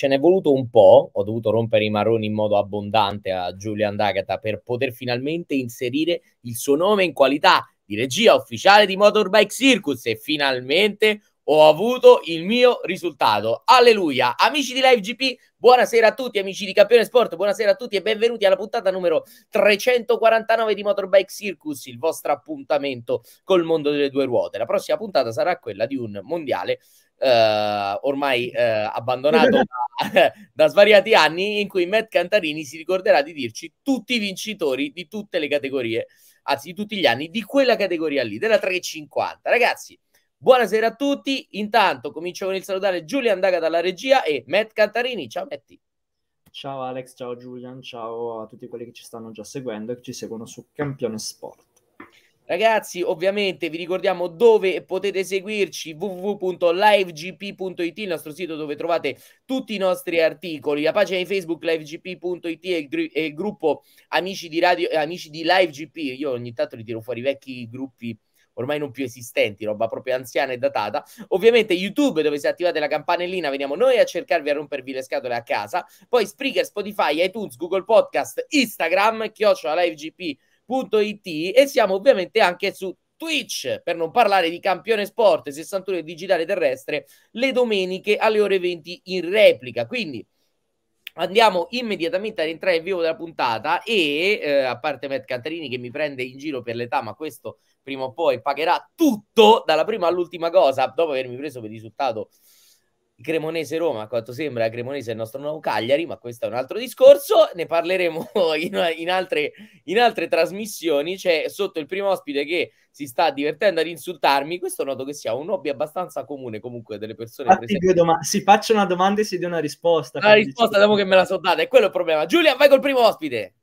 ce n'è voluto un po', ho dovuto rompere i marroni in modo abbondante a Julian D'Agata per poter finalmente inserire il suo nome in qualità di regia ufficiale di Motorbike Circus e finalmente ho avuto il mio risultato. Alleluia! Amici di LiveGP, buonasera a tutti, amici di Campione Sport, buonasera a tutti e benvenuti alla puntata numero 349 di Motorbike Circus, il vostro appuntamento col mondo delle due ruote. La prossima puntata sarà quella di un mondiale eh, ormai eh, abbandonato da, da, svariati anni, in cui Matt Cantarini si ricorderà di dirci tutti i vincitori di tutte le categorie, anzi di tutti gli anni, di quella categoria lì, della 350. Ragazzi, buonasera a tutti. Intanto comincio con il salutare Giulian Daga dalla regia e Matt Cantarini. Ciao Metti. Ciao Alex, ciao Giulian, ciao a tutti quelli che ci stanno già seguendo e che ci seguono su Campione Sport. Ragazzi, ovviamente vi ricordiamo dove potete seguirci www.livegp.it, il nostro sito dove trovate tutti i nostri articoli, la pagina di Facebook livegp.it e il, gr- e il gruppo Amici di, Radio, eh, Amici di LiveGP. Io ogni tanto li tiro fuori i vecchi gruppi ormai non più esistenti, roba proprio anziana e datata. Ovviamente YouTube, dove se attivate la campanellina veniamo noi a cercarvi a rompervi le scatole a casa. Poi Spreaker, Spotify, iTunes, Google Podcast, Instagram, chiocciola LiveGP Sport.it e siamo ovviamente anche su Twitch, per non parlare di Campione Sport 61 digitale terrestre, le domeniche alle ore 20 in replica. Quindi andiamo immediatamente ad entrare in vivo della puntata e eh, a parte Matt Cantarini che mi prende in giro per l'età, ma questo prima o poi pagherà tutto dalla prima all'ultima cosa dopo avermi preso per risultato Cremonese-Roma, a quanto sembra Cremonese è il nostro nuovo Cagliari, ma questo è un altro discorso, ne parleremo in, in, altre, in altre, trasmissioni, c'è sotto il primo ospite che si sta divertendo ad insultarmi, questo noto che sia un hobby abbastanza comune comunque delle persone Fatti presenti. Doma- si faccia una domanda e si dia una risposta. La risposta dopo che me la sono data, è quello il problema. Giulia, vai col primo ospite!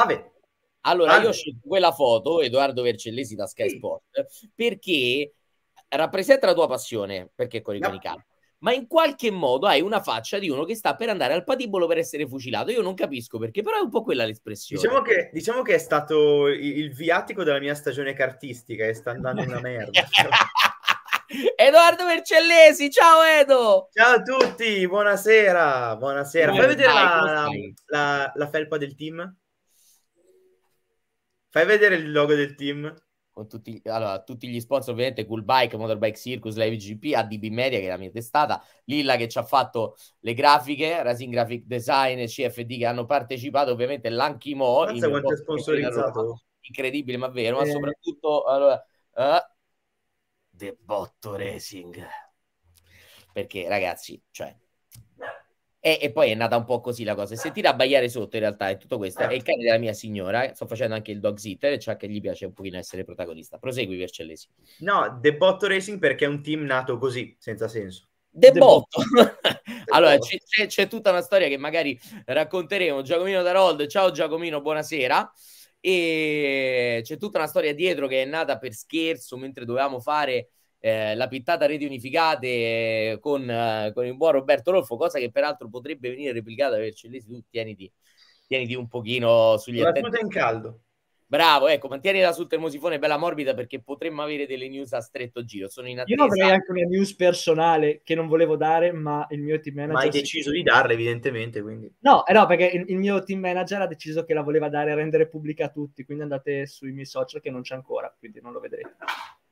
Ave. Ah, allora, Ave. Ah, io ho scelto quella foto, Edoardo Vercellesi da Sky sì. Sport, perché rappresenta la tua passione perché con i no. ma in qualche modo hai una faccia di uno che sta per andare al patibolo per essere fucilato. Io non capisco perché, però è un po' quella l'espressione. Diciamo che, diciamo che è stato il viatico della mia stagione cartistica e sta andando una merda. Edoardo Mercellesi, ciao Edo! Ciao a tutti, buonasera, buonasera. Fai vedere vai, la, La, la felpa del team? Fai vedere il logo del team? Con tutti, allora, tutti gli sponsor, ovviamente Cool Bike, Motorbike Circus, Live GP, ADB Media, che è la mia testata, Lilla che ci ha fatto le grafiche, Racing Graphic Design, e CFD che hanno partecipato, ovviamente l'Anchimo. Pensa quanto è sponsorizzato. Incredibile, ma vero, eh. ma soprattutto... Allora, uh, The Botto Racing. Perché ragazzi, cioè, e, e, poi è nata un po' così la cosa. E sentire abbaiare sotto, in realtà, è tutto questo. È il certo. cane della mia signora. Eh. Sto facendo anche il dog sitter, e cioè che gli piace un pochino essere protagonista. Prosegui, Vercellesi. No, The Botto Racing perché è un team nato così, senza senso. The, The Botto. Botto. allora, c'è, c'è, c'è, tutta una storia che magari racconteremo. Giacomino Darold, ciao Giacomino, buonasera. E c'è tutta una storia dietro che è nata per scherzo mentre dovevamo fare eh, la pittata reti unificate eh, con, eh, con, il buon Roberto Rolfo, cosa che peraltro potrebbe venire replicata per Cellesi, tu tieniti, tieniti un pochino sugli la attenti. in caldo. Bravo, ecco, mantienila sul termosifone bella morbida perché potremmo avere delle news a stretto giro. Sono in attesa. Io avrei anche una news personale che non volevo dare, ma il mio team manager... Ma hai deciso si... di darla, evidentemente, quindi... No, eh no perché il, il, mio team manager ha deciso che la voleva dare e rendere pubblica a tutti, quindi andate sui miei social che non c'è ancora, quindi non lo vedrete.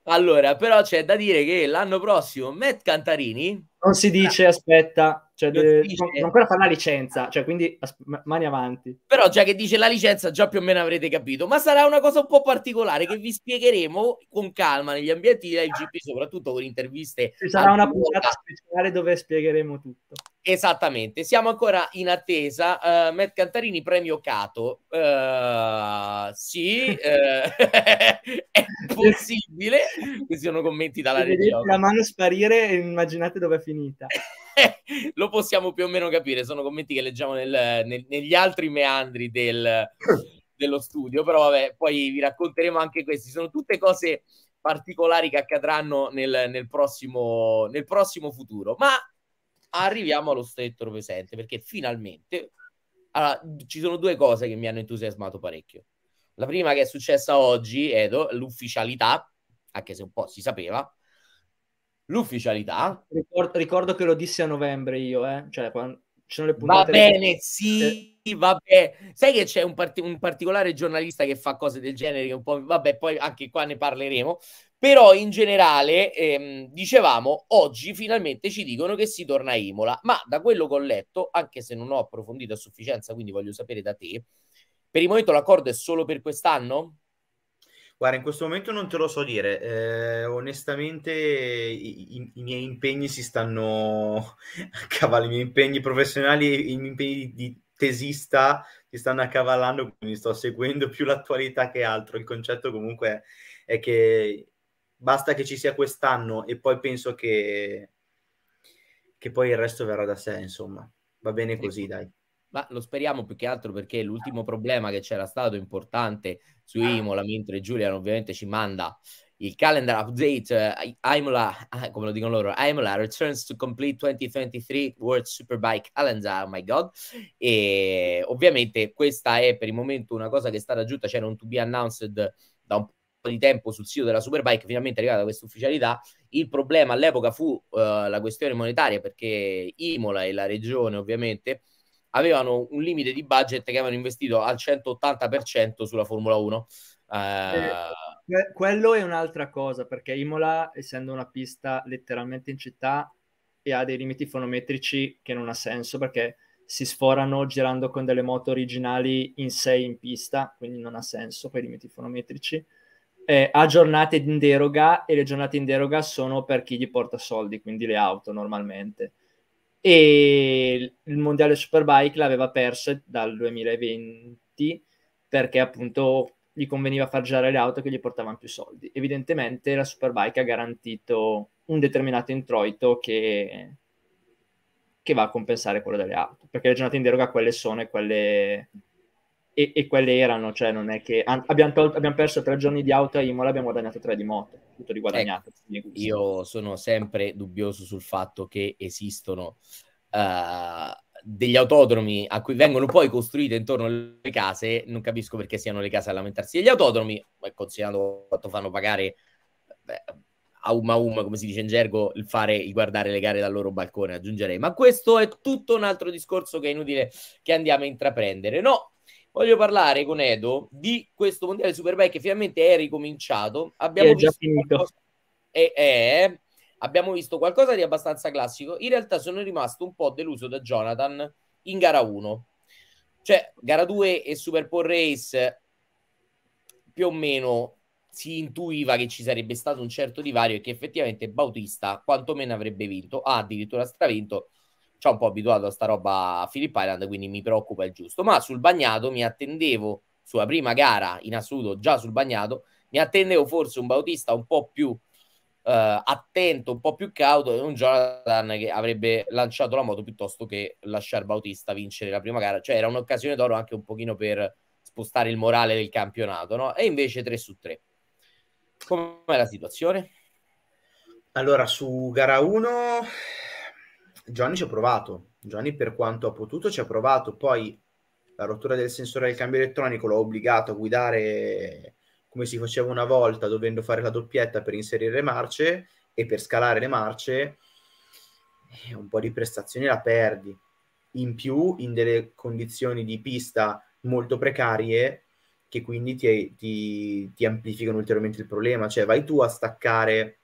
Allora, però c'è da dire che l'anno prossimo Matt Cantarini... Non si dice, ah. aspetta, cioè, de... dice... Non, ancora fa la licenza, cioè, quindi as... mani avanti. Però già che dice la licenza, già più o meno avrete capito, ma sarà una cosa un po' particolare che vi spiegheremo con calma negli ambienti di LGP, soprattutto con interviste... Ci sarà una puntata speciale dove spiegheremo tutto. Esattamente, siamo ancora in attesa. Uh, Matt Cantarini, premio Cato. Uh, sì, uh, è possibile. Questi sono commenti dalla Se regione. la mano sparire e immaginate dove è finita. Lo possiamo più o meno capire, sono commenti che leggiamo nel, nel, negli altri meandri del, dello studio, però vabbè, poi vi racconteremo anche questi. Sono tutte cose particolari che accadranno nel, nel prossimo, nel prossimo futuro. Ma arriviamo allo stretto presente perché finalmente allora, ci sono due cose che mi hanno entusiasmato parecchio. La prima che è successa oggi, Edo, l'ufficialità, anche se un po' si sapeva, l'ufficialità. Ricordo, ricordo che lo dissi a novembre io, eh? cioè quando ci sono le puntate. Va bene, le... sì, vabbè. Sai che c'è un, part- un, particolare giornalista che fa cose del genere, che un po', vabbè, poi anche qua ne parleremo, però in generale, ehm, dicevamo, oggi finalmente ci dicono che si torna a Imola, ma da quello che ho letto, anche se non ho approfondito a sufficienza, quindi voglio sapere da te, per il momento l'accordo è solo per quest'anno? Guarda, in questo momento non te lo so dire, eh, onestamente i, i, i, miei impegni si stanno a cavallo, i miei impegni professionali, i miei impegni di tesista si stanno accavallando, quindi sto seguendo più l'attualità che altro. Il concetto comunque è che basta che ci sia quest'anno e poi penso che, che poi il resto verrà da sé, insomma, va bene così, dai. Ma lo speriamo più che altro perché l'ultimo ah. problema che c'era stato importante su ah. Imola, mentre Giuliano ovviamente ci manda il calendar update, uh, Imola, ah, come lo dicono loro, Imola returns to complete 2023 World Superbike Calendar, oh my god, e ovviamente questa è per il momento una cosa che è stata aggiunta, c'era un to be announced da un po' di tempo sul sito della Superbike, finalmente è arrivata questa ufficialità. Il problema all'epoca fu uh, la questione monetaria, perché Imola e la regione ovviamente avevano un limite di budget che avevano investito al 180% sulla Formula 1. Uh... Eh, eh quello è un'altra cosa, perché Imola, essendo una pista letteralmente in città, e ha dei limiti fonometrici che non ha senso perché si sforano girando con delle moto originali in 6 in pista, quindi non ha senso quei limiti fonometrici eh, ha giornate in deroga e le giornate in deroga sono per chi gli porta soldi, quindi le auto normalmente. E il mondiale Superbike l'aveva perso dal 2020 perché appunto gli conveniva far girare le auto che gli portavano più soldi. Evidentemente la Superbike ha garantito un determinato introito che, che va a compensare quello delle auto, perché le giornate in deroga quelle sono e quelle e, e, quelle erano, cioè non è che an- abbiamo, tol- abbiamo, perso tre giorni di auto a Imola, abbiamo guadagnato tre di moto, tutto riguadagnato. Ecco, io sono sempre dubbioso sul fatto che esistono uh, degli autodromi a cui vengono poi costruite intorno le case, non capisco perché siano le case a lamentarsi degli autodromi, considerando quanto fanno pagare beh, a um a um, come si dice in gergo, il fare il guardare le gare dal loro balcone, aggiungerei. Ma questo è tutto un altro discorso che è inutile che andiamo a intraprendere. No, Voglio parlare con Edo di questo mondiale Superbike che finalmente è ricominciato. Abbiamo è già finito. Qualcosa... È, è... Abbiamo visto qualcosa di abbastanza classico. In realtà sono rimasto un po' deluso da Jonathan in gara 1. Cioè, gara 2 e Super Pole Race più o meno si intuiva che ci sarebbe stato un certo divario e che effettivamente Bautista quantomeno avrebbe vinto, ha ah, addirittura stravinto ci cioè, ho un po' abituato a sta roba a Philip Island, quindi mi preoccupa il giusto. Ma sul bagnato mi attendevo, sulla prima gara in assoluto, già sul bagnato, mi attendevo forse un Bautista un po' più Uh, attento, un po' più cauto, e un Jonathan che avrebbe lanciato la moto piuttosto che lasciare Bautista vincere la prima gara. Cioè era un'occasione d'oro anche un pochino per spostare il morale del campionato, no? E invece 3 su 3. Com'è la situazione? Allora, su gara 1 Johnny ci ha provato, Johnny per quanto ha potuto ci ha provato, poi la rottura del sensore del cambio elettronico l'ha obbligato a guidare come si faceva una volta, dovendo fare la doppietta per inserire le marce e per scalare le marce, eh, un po' di prestazioni la perdi. In più, in delle condizioni di pista molto precarie, che quindi ti, ti, ti amplificano ulteriormente il problema. Cioè, vai tu a staccare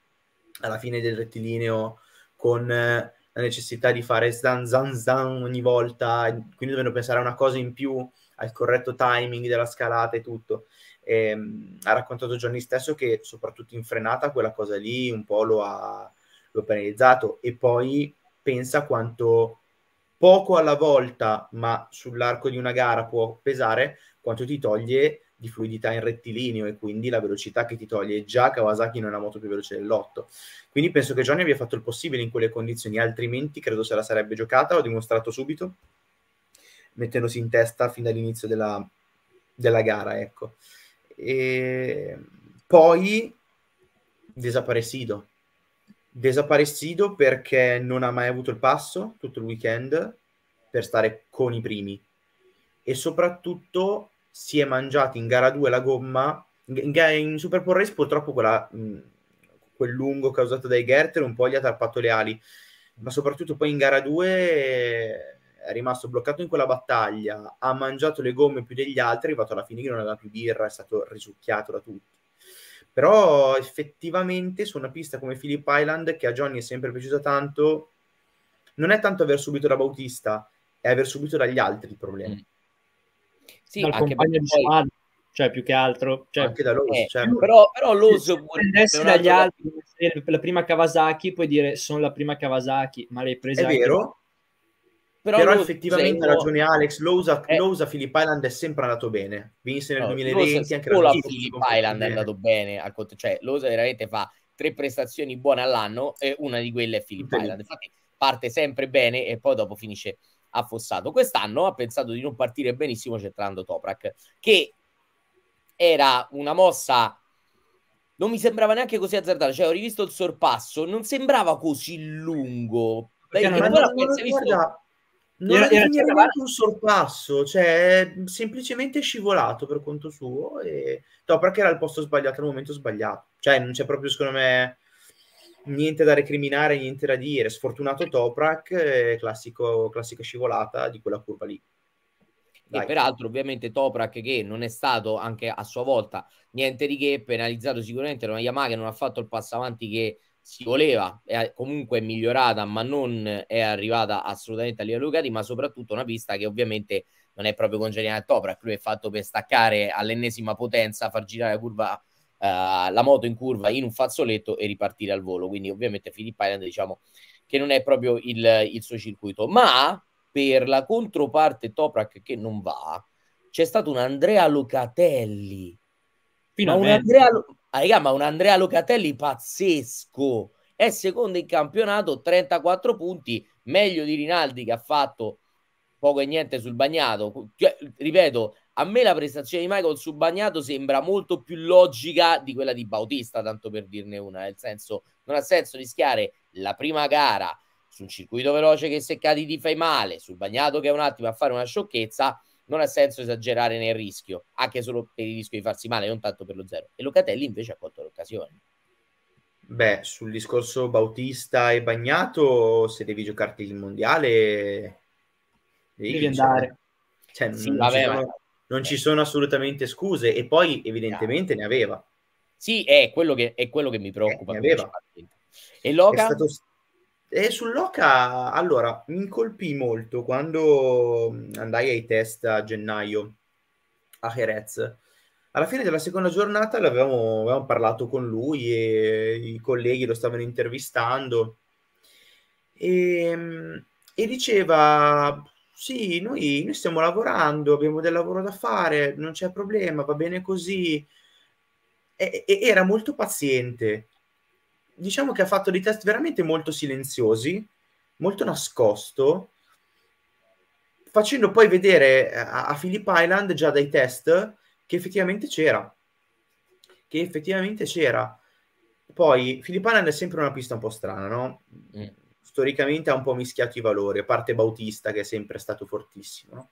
alla fine del rettilineo con eh, la necessità di fare zan zan zan ogni volta, quindi dovendo pensare a una cosa in più, al corretto timing della scalata e tutto. E, ehm, ha raccontato Johnny stesso che soprattutto in frenata quella cosa lì un po' lo ha, lo ha penalizzato e poi pensa quanto poco alla volta, ma sull'arco di una gara può pesare, quanto ti toglie di fluidità in rettilineo e quindi la velocità che ti toglie. Già Kawasaki non è una moto più veloce del lotto. Quindi penso che Johnny abbia fatto il possibile in quelle condizioni, altrimenti credo se la sarebbe giocata, l'ho dimostrato subito, mettendosi in testa fin dall'inizio della, della gara. Ecco. E poi desaparecido. Desaparecido perché non ha mai avuto il passo tutto il weekend per stare con i primi e soprattutto si è mangiato in gara 2 la gomma. In, in Super Pro Race purtroppo quella, mh, quel lungo causato dai Gerter un po' gli ha tarpato le ali, ma soprattutto poi in gara 2 eh, è rimasto bloccato in quella battaglia, ha mangiato le gomme più degli altri, è arrivato alla fine che non aveva più birra, è stato risucchiato da tutti. Però effettivamente su una pista come Philip Island, che a Johnny è sempre piaciuta tanto, non è tanto aver subito da Bautista, è aver subito dagli altri il problema. Mm sì, dal anche compagno di poi... squadra, cioè più che altro. Cioè, anche da loro, eh, cioè, però, però l'oso pure... Altro... dagli altri, la prima Kawasaki, puoi dire sono la prima Kawasaki, ma l'hai presa... È anche... vero? Però, però effettivamente ha ragione Alex, L'Ousa, eh, a Philip Island è sempre andato bene, vinse nel no, 2020 anche la Philip Island è andato bene, al cont- cioè L'Ousa veramente fa tre prestazioni buone all'anno e una di quelle è Philip Island, infatti parte sempre bene e poi dopo finisce affossato. Quest'anno ha pensato di non partire benissimo centrando Toprak, che era una mossa non mi sembrava neanche così azzardata. Cioè, ho rivisto il sorpasso, non sembrava così lungo. Perché non, non, non, visto... guarda, non era, era neanche un sorpasso, cioè semplicemente scivolato per conto suo. E... No, perché era il posto sbagliato al momento sbagliato. Cioè, non c'è proprio, secondo me, niente da recriminare, niente da dire. Sfortunato Toprak, eh, classico, classica scivolata di quella curva lì. E peraltro, ovviamente, Toprak, che non è stato anche a sua volta niente di che, penalizzato sicuramente una Yamaha che non ha fatto il passo avanti che si voleva, è comunque migliorata, ma non è arrivata assolutamente a livello Ducati, ma soprattutto una pista che ovviamente non è proprio congeniale a Toprak, lui è fatto per staccare all'ennesima potenza, far girare la curva eh, la moto in curva in un fazzoletto e ripartire al volo. Quindi ovviamente Philip Island diciamo che non è proprio il, il suo circuito. Ma per la controparte Toprak che non va, c'è stato un Andrea Locatelli. Finalmente. Ma un Andrea, Lo... ah, raga, ma un Andrea Locatelli pazzesco. È secondo in campionato, 34 punti, meglio di Rinaldi che ha fatto poco e niente sul bagnato. Cioè, ripeto, a me la prestazione di Michael su Bagnato sembra molto più logica di quella di Bautista, tanto per dirne una, nel senso non ha senso rischiare la prima gara su un circuito veloce che se cadi ti fai male, sul Bagnato che è un attimo a fare una sciocchezza, non ha senso esagerare nel rischio, anche solo per il rischio di farsi male, non tanto per lo zero. E Locatelli invece ha colto l'occasione. Beh, sul discorso Bautista e Bagnato, se devi giocarti il mondiale, devi, devi andare. Cioè, sì, vabbè, sono non ci eh. sono assolutamente scuse e poi evidentemente ne aveva. Sì, è quello che, è quello che mi preoccupa. Eh, aveva. E Loca? È stato... E eh, su Loca, allora, mi colpì molto quando mm, andai ai test a gennaio a Jerez. Alla fine della seconda giornata l'avevamo, avevamo parlato con lui e i colleghi lo stavano intervistando e, ehm, e diceva sì, noi, noi stiamo lavorando, abbiamo del lavoro da fare, non c'è problema, va bene così. E, e, era molto paziente. Diciamo che ha fatto dei test veramente molto silenziosi, molto nascosto, facendo poi vedere eh, a, a Philip Island già dai test che effettivamente c'era. Che effettivamente c'era. Poi Philip Island è sempre una pista un po' strana, no? Mm storicamente ha un po' mischiato i valori, a parte Bautista che è sempre stato fortissimo. No?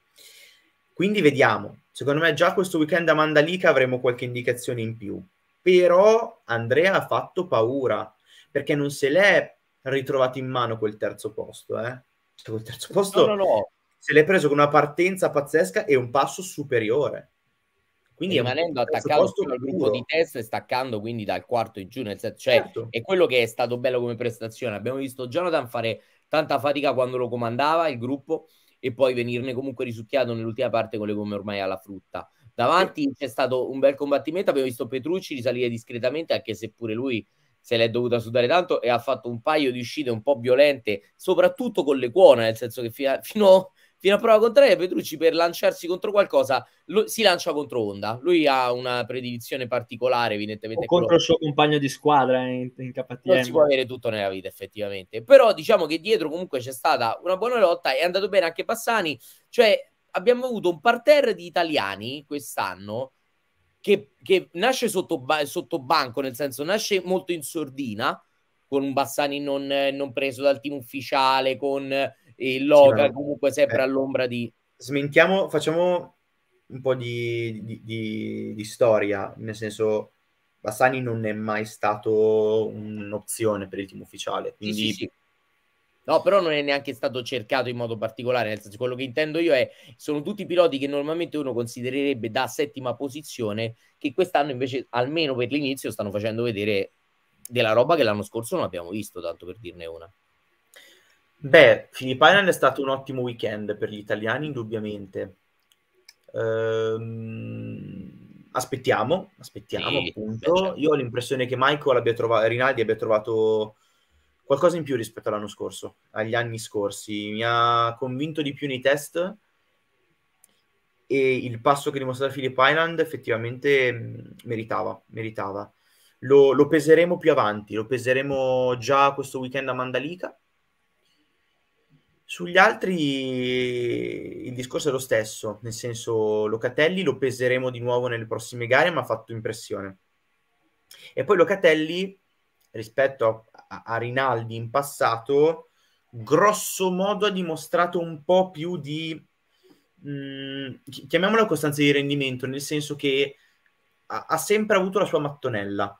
Quindi vediamo, secondo me già questo weekend a Mandalica avremo qualche indicazione in più, però Andrea ha fatto paura perché non se l'è ritrovato in mano quel terzo posto, eh? Cioè, quel terzo posto no, no, no. se l'è preso con una partenza pazzesca e un passo superiore. Quindi rimanendo eh, attaccato al gruppo di testa e staccando quindi dal quarto in giù, nel senso, cioè, certo. è quello che è stato bello come prestazione. Abbiamo visto Jonathan fare tanta fatica quando lo comandava il gruppo e poi venirne comunque risucchiato nell'ultima parte con le gomme ormai alla frutta. Davanti sì. c'è stato un bel combattimento, abbiamo visto Petrucci risalire discretamente, anche se pure lui se l'è dovuta sudare tanto e ha fatto un paio di uscite un po' violente, soprattutto con le cuona, nel senso che fino, a, fino fino a prova contraria Petrucci per lanciarsi contro qualcosa lo, si lancia contro Honda, lui ha una predilezione particolare evidentemente. contro il suo compagno di squadra in, in KTM. Non si può avere tutto nella vita effettivamente, però diciamo che dietro comunque c'è stata una buona lotta, è andato bene anche Bassani, cioè abbiamo avuto un parterre di italiani quest'anno che, che nasce sotto, sotto banco, nel senso nasce molto in sordina, con un Bassani non, non, preso dal team ufficiale, con il Loca sì, comunque sempre eh, all'ombra di... Smentiamo, facciamo un po' di, di, di, di, storia, nel senso Bassani non è mai stato un'opzione per il team ufficiale, quindi... Sì, sì, No, però non è neanche stato cercato in modo particolare, nel senso quello che intendo io è sono tutti piloti che normalmente uno considererebbe da settima posizione che quest'anno invece almeno per l'inizio stanno facendo vedere della roba che l'anno scorso non abbiamo visto, tanto per dirne una. Beh, Phillip Island è stato un ottimo weekend per gli italiani, indubbiamente. Ehm, aspettiamo, aspettiamo sì, appunto. certo. Io ho l'impressione che Michael abbia trovato, Rinaldi abbia trovato qualcosa in più rispetto all'anno scorso, agli anni scorsi. Mi ha convinto di più nei test e il passo che dimostrava Philip Island effettivamente mm, meritava, meritava. Lo, lo peseremo più avanti, lo peseremo già questo weekend a Mandalica sugli altri il discorso è lo stesso, nel senso Locatelli lo peseremo di nuovo nelle prossime gare, ma ha fatto impressione. E poi Locatelli, rispetto a, a, Rinaldi in passato, grosso modo ha dimostrato un po' più di, mh, mm, chiamiamola costanza di rendimento, nel senso che ha, ha sempre avuto la sua mattonella,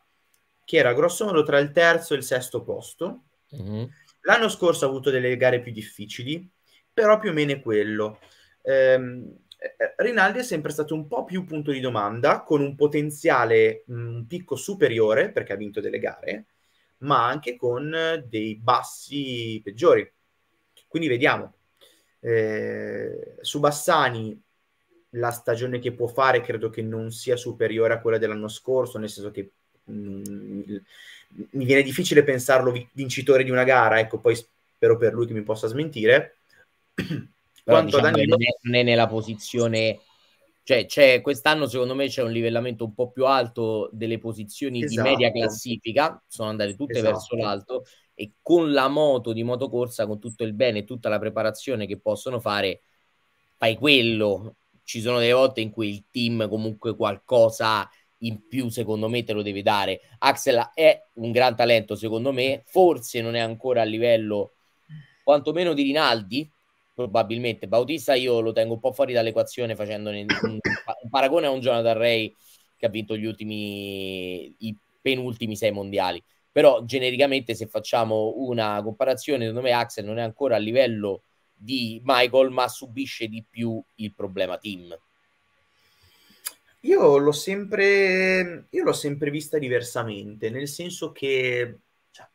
che era grosso modo tra il terzo e il sesto posto. Mm-hmm L'anno scorso ha avuto delle gare più difficili, però più o meno è quello. Ehm, eh, Rinaldi è sempre stato un po' più punto di domanda, con un potenziale, mm, un picco superiore, perché ha vinto delle gare, ma anche con dei bassi peggiori. Quindi vediamo. Eh, su Bassani la stagione che può fare credo che non sia superiore a quella dell'anno scorso, nel senso che mh, mm, mi viene difficile pensarlo vincitore di una gara, ecco, poi spero per lui che mi possa smentire. Però, diciamo Danilo... non, è, nella posizione... Cioè, c'è, quest'anno secondo me c'è un livellamento un po' più alto delle posizioni esatto. di media esatto. classifica, sono andate tutte esatto. verso l'alto e con la moto di motocorsa, con tutto il bene e tutta la preparazione che possono fare, fai quello. Ci sono delle volte in cui il team comunque qualcosa in più secondo me te lo deve dare. Axel è un gran talento secondo me, forse non è ancora a livello quantomeno di Rinaldi, probabilmente. Bautista io lo tengo un po' fuori dall'equazione facendone un, un paragone a un Jonathan Ray che ha vinto gli ultimi, i penultimi sei mondiali. Però genericamente se facciamo una comparazione, secondo me Axel non è ancora a livello di Michael, ma subisce di più il problema team io l'ho sempre, io l'ho sempre vista diversamente, nel senso che cioè,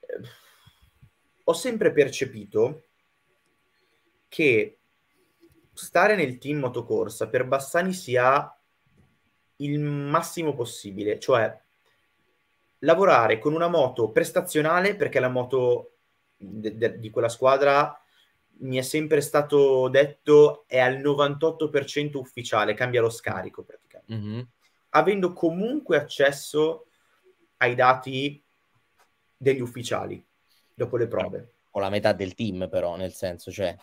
eh, ho sempre percepito che stare nel team motocorsa per Bassani sia il massimo possibile, cioè lavorare con una moto prestazionale perché la moto de- de- di quella squadra mi è sempre stato detto è al 98% ufficiale, cambia lo scarico praticamente. Mm-hmm. Avendo comunque accesso ai dati degli ufficiali dopo le prove. O la metà del team però, nel senso, cioè...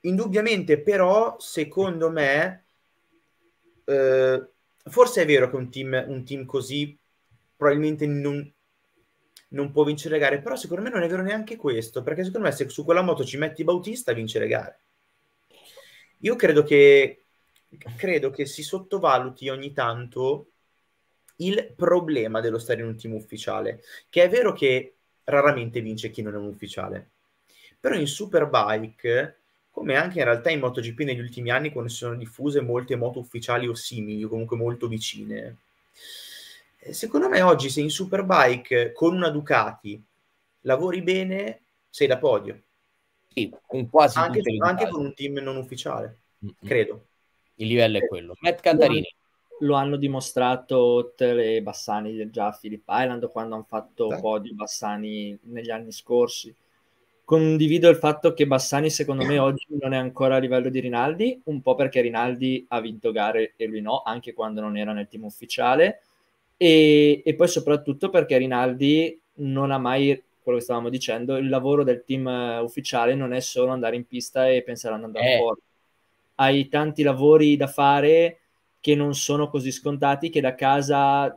Indubbiamente però, secondo me, eh, forse è vero che un team, un team così probabilmente non, non può vincere le gare, però secondo me non è vero neanche questo, perché secondo me se su quella moto ci metti Bautista vince le gare. Io credo che, credo che si sottovaluti ogni tanto il problema dello stare in un team ufficiale, che è vero che raramente vince chi non è un ufficiale, però in Superbike come anche in realtà in MotoGP negli ultimi anni quando si sono diffuse molte moto ufficiali o simili, o comunque molto vicine, secondo me oggi se in Superbike con una Ducati lavori bene, sei da podio. Sì, con quasi anche, anche con un team non ufficiale, mm-hmm. credo. Il livello è quello. Matt Cantarini. Lo hanno dimostrato Otter e Bassani già a Philip Island quando hanno fatto sì. podio Bassani negli anni scorsi. Condivido il fatto che Bassani secondo me oggi non è ancora a livello di Rinaldi, un po' perché Rinaldi ha vinto gare e lui no, anche quando non era nel team ufficiale e, e, poi soprattutto perché Rinaldi non ha mai quello che stavamo dicendo il lavoro del team eh, ufficiale non è solo andare in pista e pensare ad andare eh. fuori hai tanti lavori da fare che non sono così scontati che da casa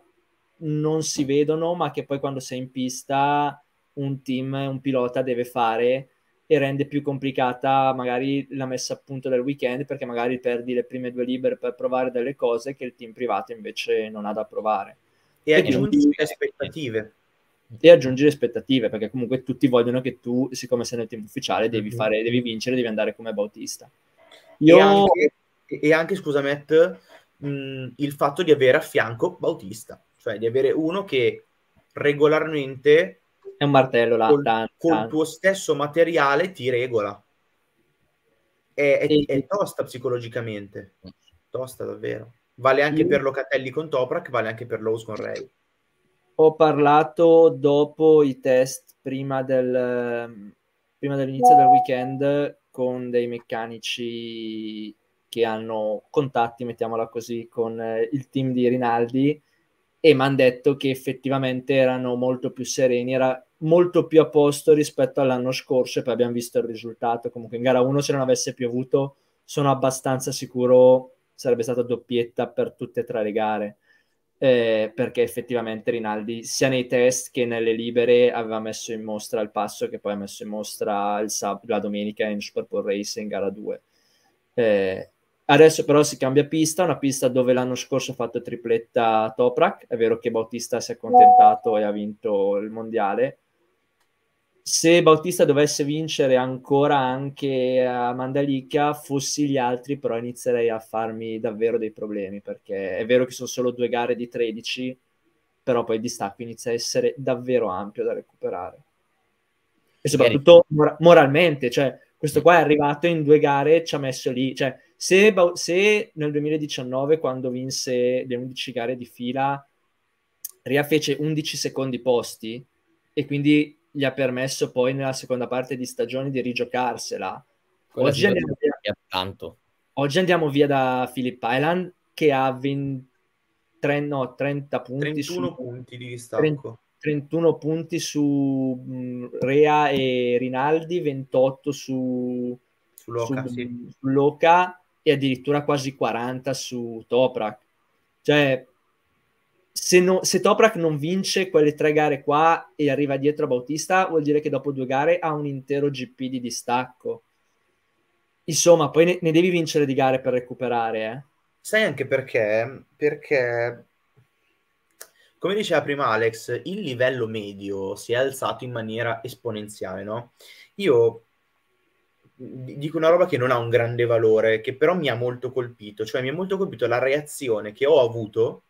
non si vedono ma che poi quando sei in pista un team un pilota deve fare e rende più complicata magari la messa a punto del weekend perché magari perdi le prime due libere per provare delle cose che il team privato invece non ha da provare e, aggiungere aspettative. E aggiungere aspettative, perché comunque tutti vogliono che tu, siccome sei nel team ufficiale, devi, mm-hmm. fare, devi vincere, devi andare come Bautista. Io... E, anche, e anche scusa Matt, mh, mm, il fatto di avere a fianco Bautista, cioè di avere uno che regolarmente è un martello là, col, tan, col tuo stesso materiale ti regola è, è, sì. è tosta psicologicamente tosta davvero Vale anche mm. per Locatelli con Toprak, vale anche per Lowe's con Ray. Ho parlato dopo i test, prima, del, ehm, prima dell'inizio del weekend, con dei meccanici che hanno contatti, mettiamola così, con eh, il team di Rinaldi e mi hanno detto che effettivamente erano molto più sereni, era molto più a posto rispetto all'anno scorso e poi abbiamo visto il risultato. Comunque in gara 1 se non avesse piovuto sono abbastanza sicuro sarebbe stata doppietta per tutte e tre le gare. Eh, perché effettivamente Rinaldi sia nei test che nelle libere aveva messo in mostra il passo che poi ha messo in mostra il sab- la domenica in Super Bowl Race in gara 2 eh, adesso però si cambia pista una pista dove l'anno scorso ha fatto tripletta Toprak è vero che Bautista si è accontentato e ha vinto il mondiale se Bautista dovesse vincere ancora anche a eh, Mandalicca, fossi gli altri, però inizierei a farmi davvero dei problemi, perché è vero che sono solo due gare di 13, però poi il distacco inizia a essere davvero ampio da recuperare. E soprattutto mor- moralmente, cioè questo qua è arrivato in due gare, e ci ha messo lì, cioè se, se nel 2019, quando vinse le 11 gare di fila, riafece 11 secondi posti, e quindi gli ha permesso poi nella seconda parte di stagione di rigiocarsela. Oggi andiamo, via, tanto. oggi andiamo via da Philip Island che ha 23, no, 30 punti 31 su, punti di distacco. 31 punti su Rea e Rinaldi, 28 su, su, Loca, su, sì. su Loca e addirittura quasi 40 su Toprak. Cioè, se, no, se Toprak non vince quelle tre gare qua e arriva dietro a Bautista, vuol dire che dopo due gare ha un intero GP di distacco. Insomma, poi ne, ne devi vincere di gare per recuperare. Eh. Sai anche perché? Perché, come diceva prima Alex, il livello medio si è alzato in maniera esponenziale, no? Io dico una roba che non ha un grande valore, che però mi ha molto colpito, cioè mi ha molto colpito la reazione che ho avuto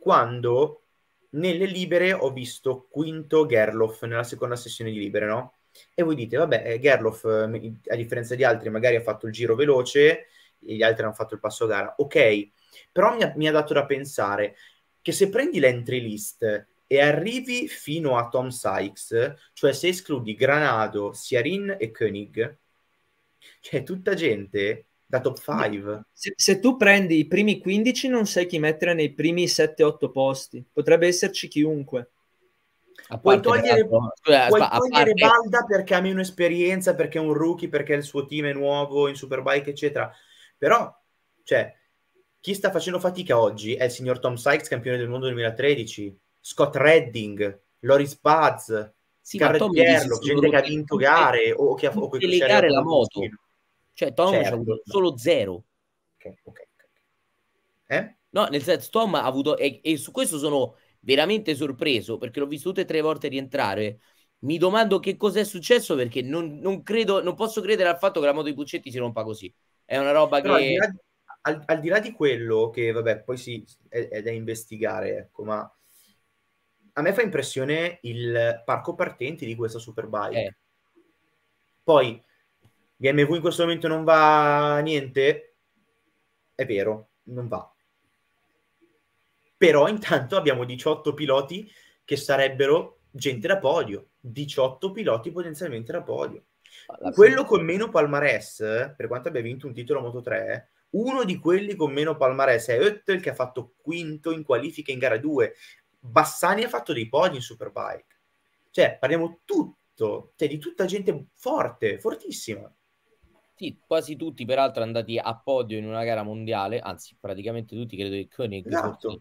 quando nelle libere ho visto quinto Gerloff nella seconda sessione di libere, no? E voi dite, vabbè, eh, Gerloff, eh, a differenza di altri, magari ha fatto il giro veloce, gli altri hanno fatto il passo a gara, ok, però mi ha, mi ha dato da pensare che se prendi l'entry list e arrivi fino a Tom Sykes, cioè se escludi Granado, Siarin e Koenig, cioè tutta gente da top 5. Se, se, tu prendi i primi 15 non sai chi mettere nei primi 7-8 posti, potrebbe esserci chiunque. A puoi togliere, la... puoi a togliere parte... Balda perché ha meno esperienza, perché è un rookie, perché il suo team è nuovo in Superbike, eccetera. Però, cioè, chi sta facendo fatica oggi è il signor Tom Sykes, campione del mondo 2013, Scott Redding, Loris Paz, sì, Carrettiello, gente che ha vinto gare o che ha o le gare la moto. Pochino cioè Tom certo. ha avuto solo zero. Okay, okay, okay. Eh? No, nel senso Tom ha avuto... E, e, su questo sono veramente sorpreso perché l'ho visto tutte e tre volte rientrare. Mi domando che cos'è successo perché non, non credo, non posso credere al fatto che la moto di Puccetti si rompa così. È una roba Però che... Al, al, di là di quello che, vabbè, poi sì, è, è, da investigare, ecco, ma a me fa impressione il parco partenti di questa Superbike. Eh. Poi GMV in questo momento non va niente, è vero, non va. Però intanto abbiamo 18 piloti che sarebbero gente da podio, 18 piloti potenzialmente da podio. Alla ah, Quello fine. con meno palmarès, per quanto abbia vinto un titolo Moto 3, uno di quelli con meno palmarès è Oettel che ha fatto quinto in qualifica in gara 2. Bassani ha fatto dei podi in Superbike. Cioè, parliamo tutto, cioè di tutta gente forte, fortissima. Sì, quasi tutti peraltro andati a podio in una gara mondiale, anzi praticamente tutti credo che Koenig esatto.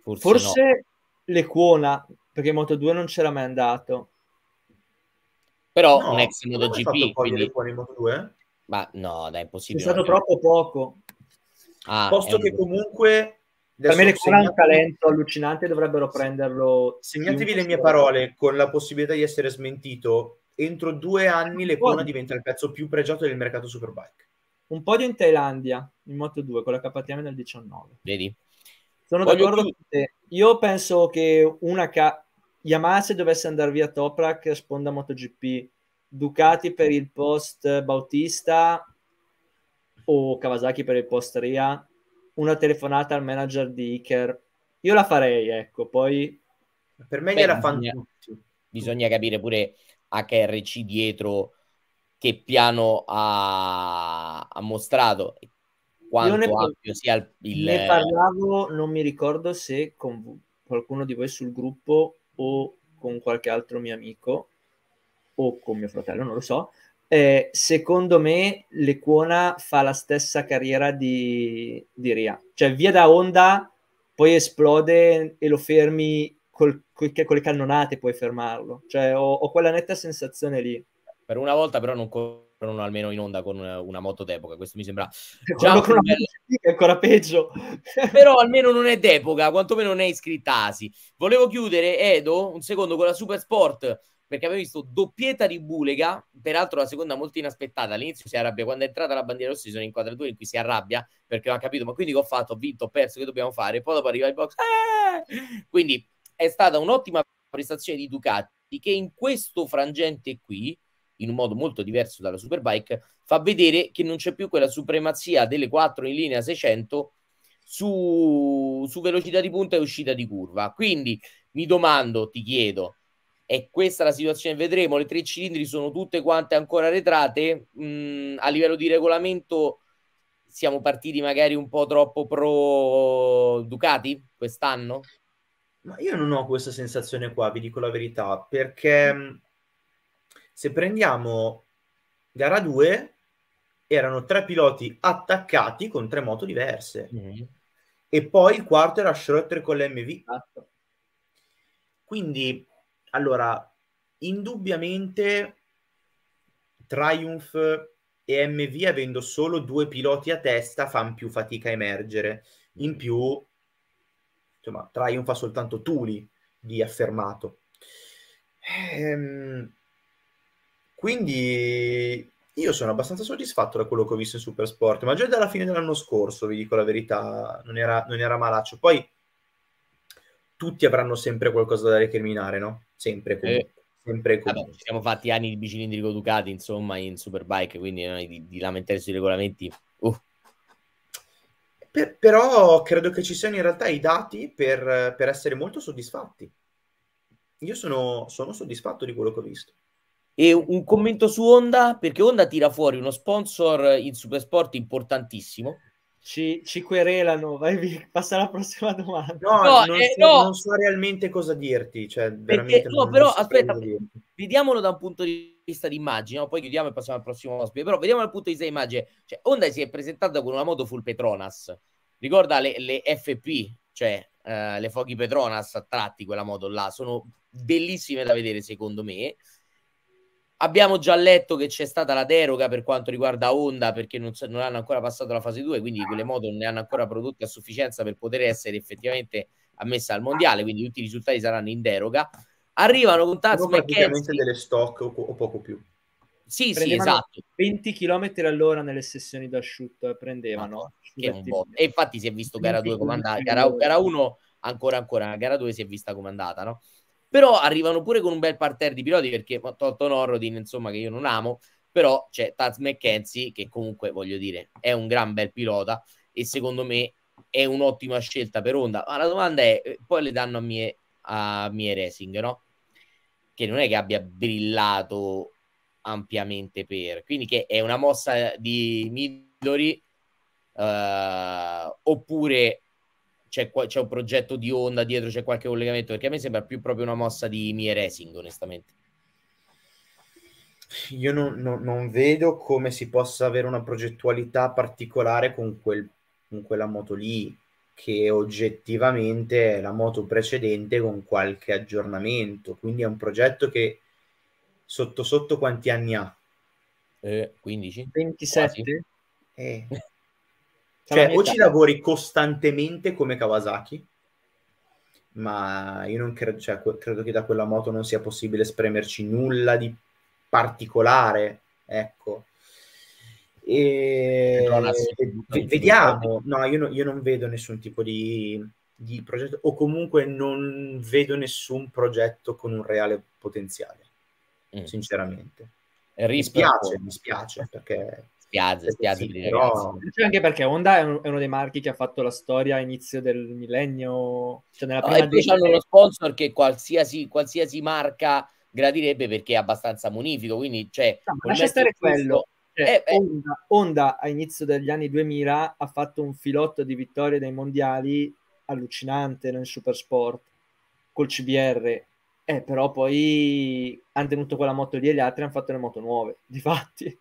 forse, forse no. Lecuona, perché Moto2 non c'era mai andato. Però no, un ex MotoGP, quindi... Ma no, dai, è possibile. È stato troppo poco. Ah, Posto che comunque... Per me Lecuona ha un talento allucinante, dovrebbero prenderlo... Segnatevi le mie parole con la possibilità di essere smentito entro due anni l'Econa diventa il pezzo più pregiato del mercato Superbike. Un podio in Thailandia, in Moto 2, con la KTM nel 19. Vedi? Sono Voglio d'accordo più. con te. Io penso che una ca- Yamaha se dovesse andare via Toprak, sponda MotoGP, Ducati per il post Bautista o Kawasaki per il post Ria, una telefonata al manager di Iker. Io la farei, ecco, poi... Per me gliela fanno tutti bisogna capire pure HRC dietro che piano ha, ha mostrato quanto ne, ampio sia il, il... Ne parlavo, non mi ricordo se con qualcuno di voi sul gruppo o con qualche altro mio amico o con mio fratello, non lo so. Eh, secondo me l'equona fa la stessa carriera di, di Ria. Cioè via da onda poi esplode e lo fermi col, col, con le cannonate puoi fermarlo. Cioè, ho, ho, quella netta sensazione lì. Per una volta però non corrono almeno in onda con una moto d'epoca, questo mi sembra già un bel... è ancora peggio. però almeno non è d'epoca, quantomeno non è iscritta ASI. Volevo chiudere, Edo, un secondo con la Super Sport perché avevo visto doppietta di Bulega, peraltro la seconda molto inaspettata. All'inizio si arrabbia, quando è entrata la bandiera rossa ci sono inquadrature in cui si arrabbia perché non ha capito, ma quindi che ho fatto? Ho vinto, ho perso, che dobbiamo fare? Poi dopo arriva il box, eh! quindi è stata un'ottima prestazione di Ducati che in questo frangente qui, in un modo molto diverso dalla Superbike, fa vedere che non c'è più quella supremazia delle 4 in linea 600 su, su velocità di punta e uscita di curva. Quindi mi domando, ti chiedo, è questa la situazione? Vedremo, le tre cilindri sono tutte quante ancora arretrate mm, a livello di regolamento siamo partiti magari un po' troppo pro Ducati quest'anno? Ma io non ho questa sensazione qua, vi dico la verità, perché mm. Mm, se prendiamo gara 2 erano tre piloti attaccati con tre moto diverse mm-hmm. e poi il quarto era Schroeter con l'MV. Esatto. Quindi, allora, indubbiamente Triumph e MV avendo solo due piloti a testa fanno più fatica a emergere. In mm. più insomma, trionfa soltanto Tuli di affermato. Ehm, quindi io sono abbastanza soddisfatto da quello che ho visto in Supersport, ma già dalla fine dell'anno scorso, vi dico la verità, non era, non era malaccio. Poi tutti avranno sempre qualcosa da recriminare, no? Sempre eh, comunque. Eh, sempre Vabbè, ci siamo fatti anni di bicilindrico Ducati, insomma, in Superbike, quindi eh, di, di lamentarsi sui regolamenti. Uh, per, però credo che ci siano in realtà i dati per, per essere molto soddisfatti. Io sono, sono soddisfatto di quello che ho visto. E un commento su Honda, perché Honda tira fuori uno sponsor in Supersport importantissimo. Ci, ci querelano, vai via, passa alla prossima domanda. No, no, non, eh, so, no. non, so, realmente cosa dirti. Cioè, perché, no, non, però non aspetta, vediamolo da un punto di vista di immagine, poi chiudiamo e passiamo al prossimo ospite, però vediamo dal punto di vista di immagine. Cioè, Honda si è presentata con una moto full Petronas, ricorda le, le FP, cioè eh, le Foghi Petronas a tratti, quella moto là, sono bellissime da vedere secondo me. Abbiamo già letto che c'è stata la deroga per quanto riguarda Honda perché non, non, hanno ancora passato la fase 2, quindi quelle moto non ne hanno ancora prodotte a sufficienza per poter essere effettivamente ammessa al mondiale, quindi tutti i risultati saranno in deroga. Arrivano con Taz McKenzie... delle stock o, o poco più. Sì, sì, esatto. 20 km all'ora nelle sessioni d'asciutto prendevano. No, boh. e infatti si è visto gara 2 comandata, gara, gara 1 ancora ancora, gara 2 si è vista comandata, no? Però arrivano pure con un bel parterre di piloti perché tolto Norrodin, insomma, che io non amo, però c'è Taz McKenzie che comunque, voglio dire, è un gran bel pilota e secondo me è un'ottima scelta per Honda. Ma la domanda è, eh, poi le danno a mie, a mie Racing, no? Che non è che abbia brillato ampiamente per. Quindi che è una mossa di Midori uh, oppure c'è, c'è, un progetto di onda dietro, c'è qualche collegamento, perché a me sembra più proprio una mossa di Mie Racing, onestamente. Io non, non, non vedo come si possa avere una progettualità particolare con, quel, con quella moto lì, che oggettivamente è la moto precedente con qualche aggiornamento, quindi è un progetto che sotto sotto quanti anni ha? Eh, 15. 27? Eh. eh. cioè, o ci lavori costantemente come Kawasaki, ma io non credo, cioè, credo che da quella moto non sia possibile spremerci nulla di particolare, ecco. E... vediamo, no io, no, io non vedo nessun tipo di, di progetto, o comunque non vedo nessun progetto con un reale potenziale mm. sinceramente. Rip, mi spiace, mi spiace perché... Spiace, spiace sì, però... Anche perché Honda è, un, è, uno dei marchi che ha fatto la storia a inizio del millennio. Cioè nella no, prima e poi hanno lo sponsor che qualsiasi, qualsiasi marca gradirebbe perché è abbastanza munifico, quindi cioè... No, lascia stare quello. Cioè, eh, eh. Honda, Honda, a inizio degli anni 2000 ha fatto un filotto di vittorie dei mondiali allucinante nel super sport col CBR eh, però poi hanno tenuto quella moto lì e gli altri hanno fatto le moto nuove, di fatti.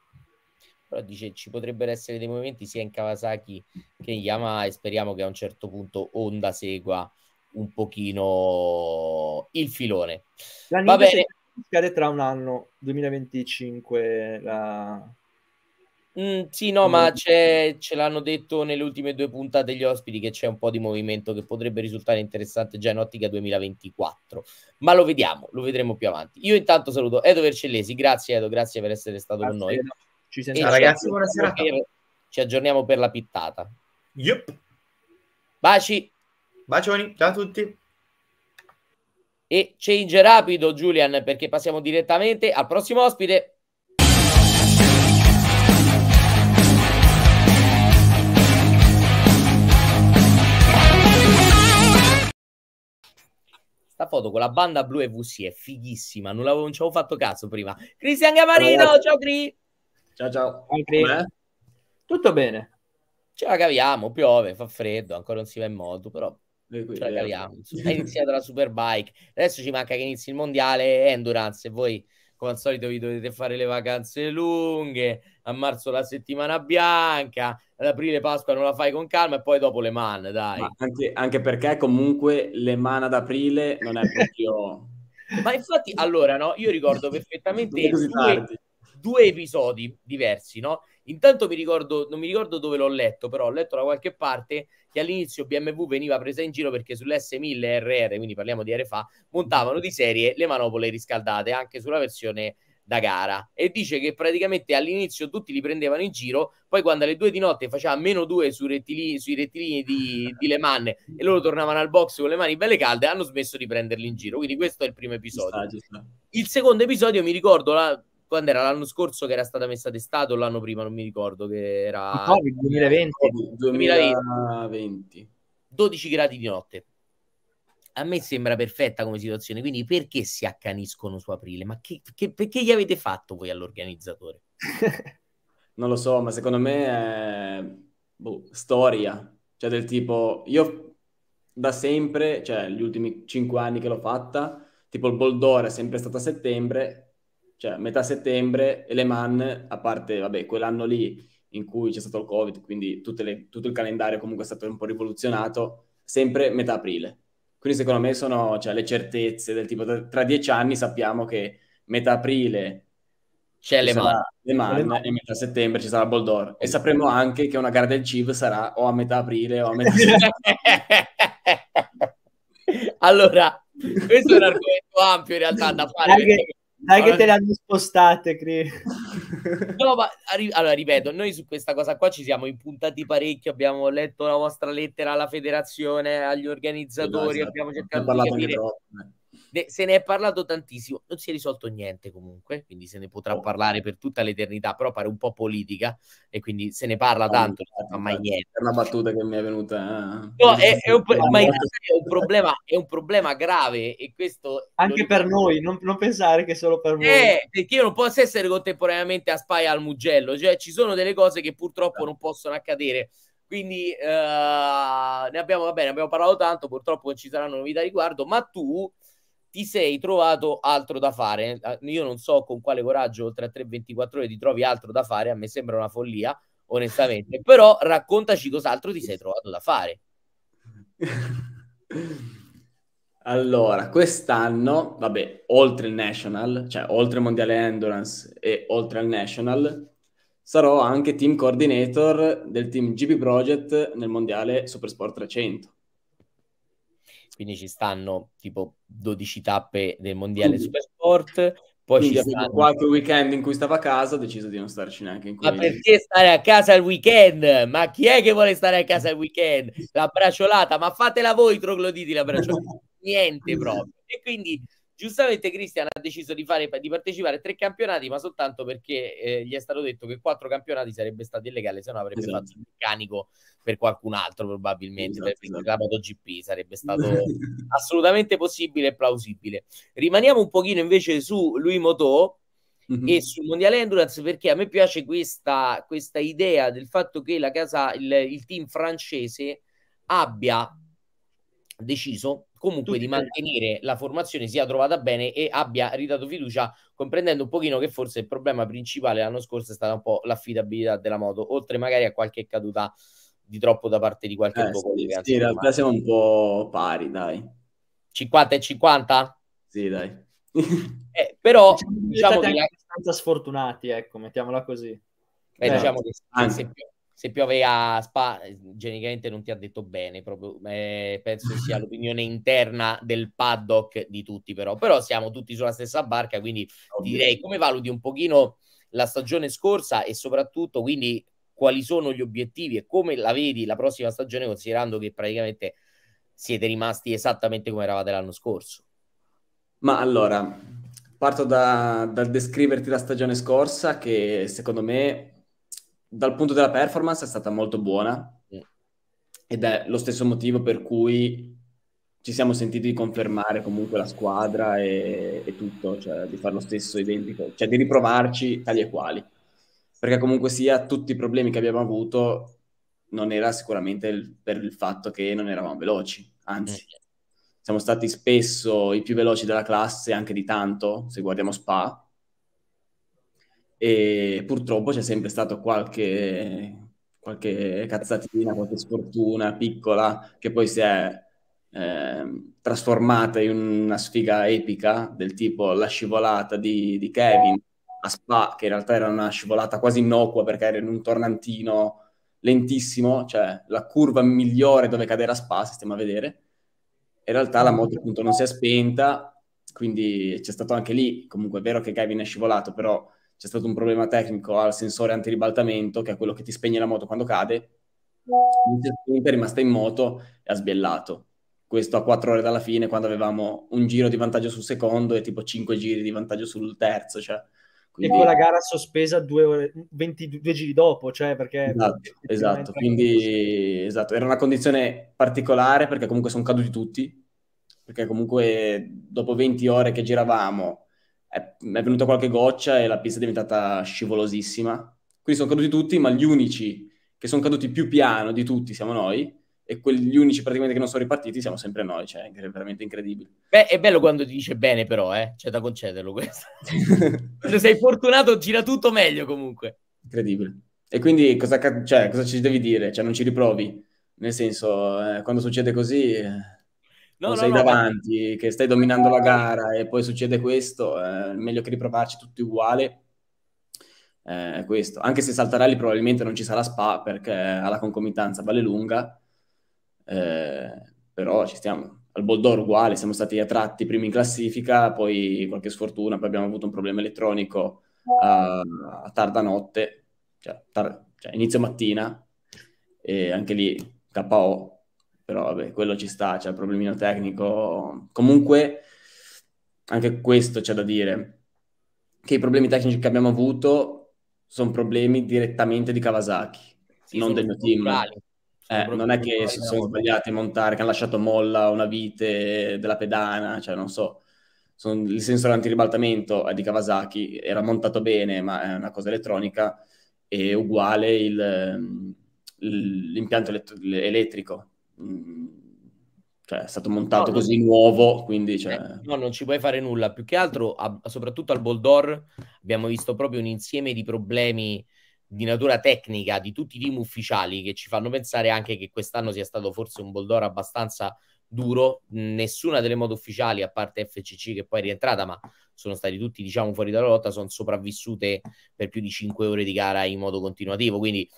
Però dice ci potrebbero essere dei movimenti sia in Kawasaki che in Yamaha e speriamo che a un certo punto Honda segua un pochino il filone. La Va bene. Scade tra un anno, 2025, la, Mm, sì, no, ma ce l'hanno detto nelle ultime due puntate gli ospiti che c'è un po' di movimento che potrebbe risultare interessante già in ottica 2024. Ma lo vediamo, lo vedremo più avanti. Io intanto saluto Edo Vercellesi, grazie Edo, grazie per essere stato grazie, con noi. Ci sentiamo, ragazzi, buona serata. Per, ci aggiorniamo per la pittata. Yep. Baci. Bacioni, ciao a tutti. E change rapido Julian perché passiamo direttamente al prossimo ospite. Sta foto con la banda blu e VC è fighissima, non, non ci avevo fatto caso prima. Cristian Gamarino, ciao, Cri! Ciao ciao. ciao Tutto bene. Ce la caviamo, piove, fa freddo, ancora non si va in moto, però eh, qui, ce la eh, caviamo. È iniziata la Superbike, adesso ci manca che inizi il mondiale Endurance e voi come al solito vi dovete fare le vacanze lunghe, a marzo la settimana bianca, ad aprile Pasqua non la fai con calma e poi dopo le man, dai. Anche, anche, perché comunque le man ad aprile non è proprio... Ma infatti, allora, no, io ricordo perfettamente due, due, episodi diversi, no? Intanto mi ricordo, non mi ricordo dove l'ho letto, però ho letto da qualche parte che cioè, all'inizio BMW veniva presa in giro perché sull'S1000 RR, quindi parliamo di fa, montavano di serie le manopole riscaldate anche sulla versione da gara e dice che praticamente all'inizio tutti li prendevano in giro, poi quando alle due di notte faceva meno due sui rettilini, sui rettilini di, di Le Manne e loro tornavano al box con le mani belle calde, hanno smesso di prenderli in giro. Quindi questo è il primo episodio. Il secondo episodio mi ricordo la, quando era l'anno scorso che era stata messa d'estate o l'anno prima, non mi ricordo che era... Ah, no, 2020. 2020. 12 gradi di notte. A me sembra perfetta come situazione, quindi perché si accaniscono su aprile? Ma che, che, perché gli avete fatto voi all'organizzatore? non lo so, ma secondo me è boh, storia. Cioè del tipo, io da sempre, cioè gli ultimi 5 anni che l'ho fatta, tipo il Boldore è sempre stato a settembre, cioè metà settembre e Le Mans, a parte vabbè, quell'anno lì in cui c'è stato il Covid, quindi le, tutto il calendario comunque è stato un po' rivoluzionato, sempre metà aprile. Quindi secondo me sono cioè, le certezze del tipo tra, dieci anni sappiamo che metà aprile c'è Le Mans, Le Mans e metà settembre ci sarà Boldor e sapremo anche che una gara del CIV sarà o a metà aprile o a metà settembre. Allora, questo è un argomento ampio in realtà da fare. Perché dai che te le hanno spostate, credo. No, ma arri- allora ripeto, noi su questa cosa qua ci siamo impuntati parecchio, abbiamo letto la vostra lettera alla federazione, agli organizzatori, no, esatto. abbiamo cercato di capire... Troppo. Eh ne, se ne è parlato tantissimo, non si è risolto niente comunque, quindi se ne potrà oh. parlare per tutta l'eternità, però pare un po' politica e quindi se ne parla tanto, non fa mai niente. È una battuta che mi è venuta... Eh. No, è, è, un, ma è un, problema, è un problema grave e questo... Anche per noi, non, non, pensare che solo per noi. Eh, perché io non posso essere contemporaneamente a Spy al Mugello, cioè ci sono delle cose che purtroppo non possono accadere quindi eh, ne abbiamo, vabbè, ne abbiamo parlato tanto, purtroppo non ci saranno novità riguardo, ma tu ti sei trovato altro da fare. Eh, io non so con quale coraggio oltre a 3-24 ore ti trovi altro da fare, a me sembra una follia, onestamente, però raccontaci cos'altro ti sei trovato da fare. Allora, quest'anno, vabbè, oltre il National, cioè oltre Mondiale Endurance e oltre al National, sarò anche team coordinator del team GP Project nel Mondiale Supersport 300 quindi ci stanno tipo 12 tappe del mondiale quindi, Supersport. Poi ci stanno qualche weekend in cui stava a casa, ho deciso di non starci neanche in cui... Ma perché stare a casa il weekend? Ma chi è che vuole stare a casa il weekend? La bracciolata, ma fatela voi trogloditi la bracciolata. Niente proprio. E quindi Giustamente Cristian ha deciso di, fare, di, partecipare a tre campionati, ma soltanto perché eh, gli è stato detto che quattro campionati sarebbe stato illegale, se no avrebbe esatto. fatto il meccanico per qualcun altro probabilmente, esatto, per esatto. la MotoGP sarebbe stato assolutamente possibile e plausibile. Rimaniamo un pochino invece su lui Motò mm-hmm. e sul Mondiale Endurance perché a me piace questa, questa idea del fatto che la casa, il, il team francese abbia deciso comunque Tutti di mantenere bene. la formazione sia trovata bene e abbia ridato fiducia, comprendendo un pochino che forse il problema principale l'anno scorso è stata un po' l'affidabilità della moto, oltre magari a qualche caduta di troppo da parte di qualche eh, popolo. Sì, sì in realtà siamo un po' pari, dai. 50 e 50? Sì, dai. eh, però diciamo, diciamo che... Anche abbastanza sfortunati, ecco, mettiamola così. Beh, eh, diciamo eh, che se, se, se piove a Spa, genericamente non ti ha detto bene, proprio, eh, penso sia l'opinione interna del paddock di tutti però, però siamo tutti sulla stessa barca, quindi direi come valuti un pochino la stagione scorsa e soprattutto quindi quali sono gli obiettivi e come la vedi la prossima stagione considerando che praticamente siete rimasti esattamente come eravate l'anno scorso? Ma allora, parto da, dal descriverti la stagione scorsa che secondo me dal punto della performance è stata molto buona ed è lo stesso motivo per cui ci siamo sentiti di confermare comunque la squadra e, e tutto, cioè di fare lo stesso identico, cioè di riprovarci tali e quali. Perché comunque sia tutti i problemi che abbiamo avuto non era sicuramente il, per il fatto che non eravamo veloci, anzi mm. siamo stati spesso i più veloci della classe anche di tanto, se guardiamo Spa, e purtroppo c'è sempre stato qualche, qualche cazzatina, qualche sfortuna piccola che poi si è eh, trasformata in una sfiga epica del tipo la scivolata di, di, Kevin a Spa, che in realtà era una scivolata quasi innocua perché era in un tornantino lentissimo, cioè la curva migliore dove cadere a Spa, se stiamo a vedere. In realtà la moto appunto non si è spenta, quindi c'è stato anche lì, comunque è vero che Kevin è scivolato, però c'è stato un problema tecnico al sensore antiribaltamento, che è quello che ti spegne la moto quando cade, certo è rimasta in moto e ha sbiellato. Questo a quattro ore dalla fine, quando avevamo un giro di vantaggio sul secondo e tipo cinque giri di vantaggio sul terzo. Cioè, quindi... E poi la gara sospesa due, ore, 22 giri dopo, cioè perché... Esatto, esatto. quindi esatto. era una condizione particolare perché comunque sono caduti tutti, perché comunque dopo 20 ore che giravamo è, è venuta qualche goccia e la pista è diventata scivolosissima. Quindi sono caduti tutti, ma gli unici che sono caduti più piano di tutti siamo noi e quegli unici praticamente che non sono ripartiti siamo sempre noi, cioè è veramente incredibile. Beh, è bello quando ti dice bene però, eh? c'è da concederlo questo. Se sei fortunato gira tutto meglio comunque. Incredibile. E quindi cosa, cioè, cosa ci devi dire? Cioè non ci riprovi? Nel senso, eh, quando succede così... Eh no, sei no, davanti, no. che stai dominando la gara e poi succede questo, eh, meglio che riprovarci tutti uguali. Eh, questo. Anche se Saltarelli probabilmente non ci sarà Spa perché ha la concomitanza vale Lunga, eh, però ci stiamo. Al Boldor uguale, siamo stati a tratti primi in classifica, poi qualche sfortuna, poi abbiamo avuto un problema elettronico a, a tarda notte, cioè, tar- cioè inizio mattina, e anche lì KO però vabbè, quello ci sta, c'è il problemino tecnico. Comunque, anche questo c'è da dire, che i problemi tecnici che abbiamo avuto sono problemi direttamente di Kawasaki, sì, non del mio team. Eh, non è che si sono sbagliati a montare, che hanno lasciato molla una vite della pedana, cioè non so. Sono, il sensore antiribaltamento è di Kawasaki era montato bene, ma è una cosa elettronica, e uguale il, mm, l'impianto elettrico Mm, cioè, è stato montato no, così non... nuovo, quindi... Cioè... Eh, no, non ci puoi fare nulla. Più che altro, a, soprattutto al Boldor, abbiamo visto proprio un insieme di problemi di natura tecnica di tutti i team ufficiali che ci fanno pensare anche che quest'anno sia stato forse un Boldor abbastanza duro. Nessuna delle moto ufficiali, a parte FCC che poi è rientrata, ma sono stati tutti diciamo fuori dalla lotta, sono sopravvissute per più di 5 ore di gara in modo continuativo. Quindi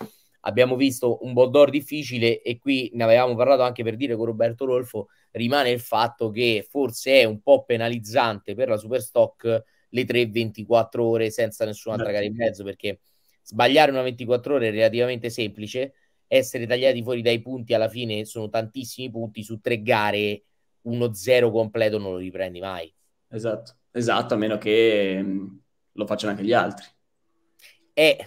abbiamo visto un Boldor difficile e qui ne avevamo parlato anche per dire con Roberto Rolfo, rimane il fatto che forse è un po' penalizzante per la Superstock le 3-24 ore senza nessun'altra gara in mezzo perché sbagliare una 24 ore è relativamente semplice, essere tagliati fuori dai punti alla fine sono tantissimi punti su tre gare, uno zero completo non lo riprendi mai. Esatto, esatto, a meno che mm, lo facciano anche gli altri. Eh,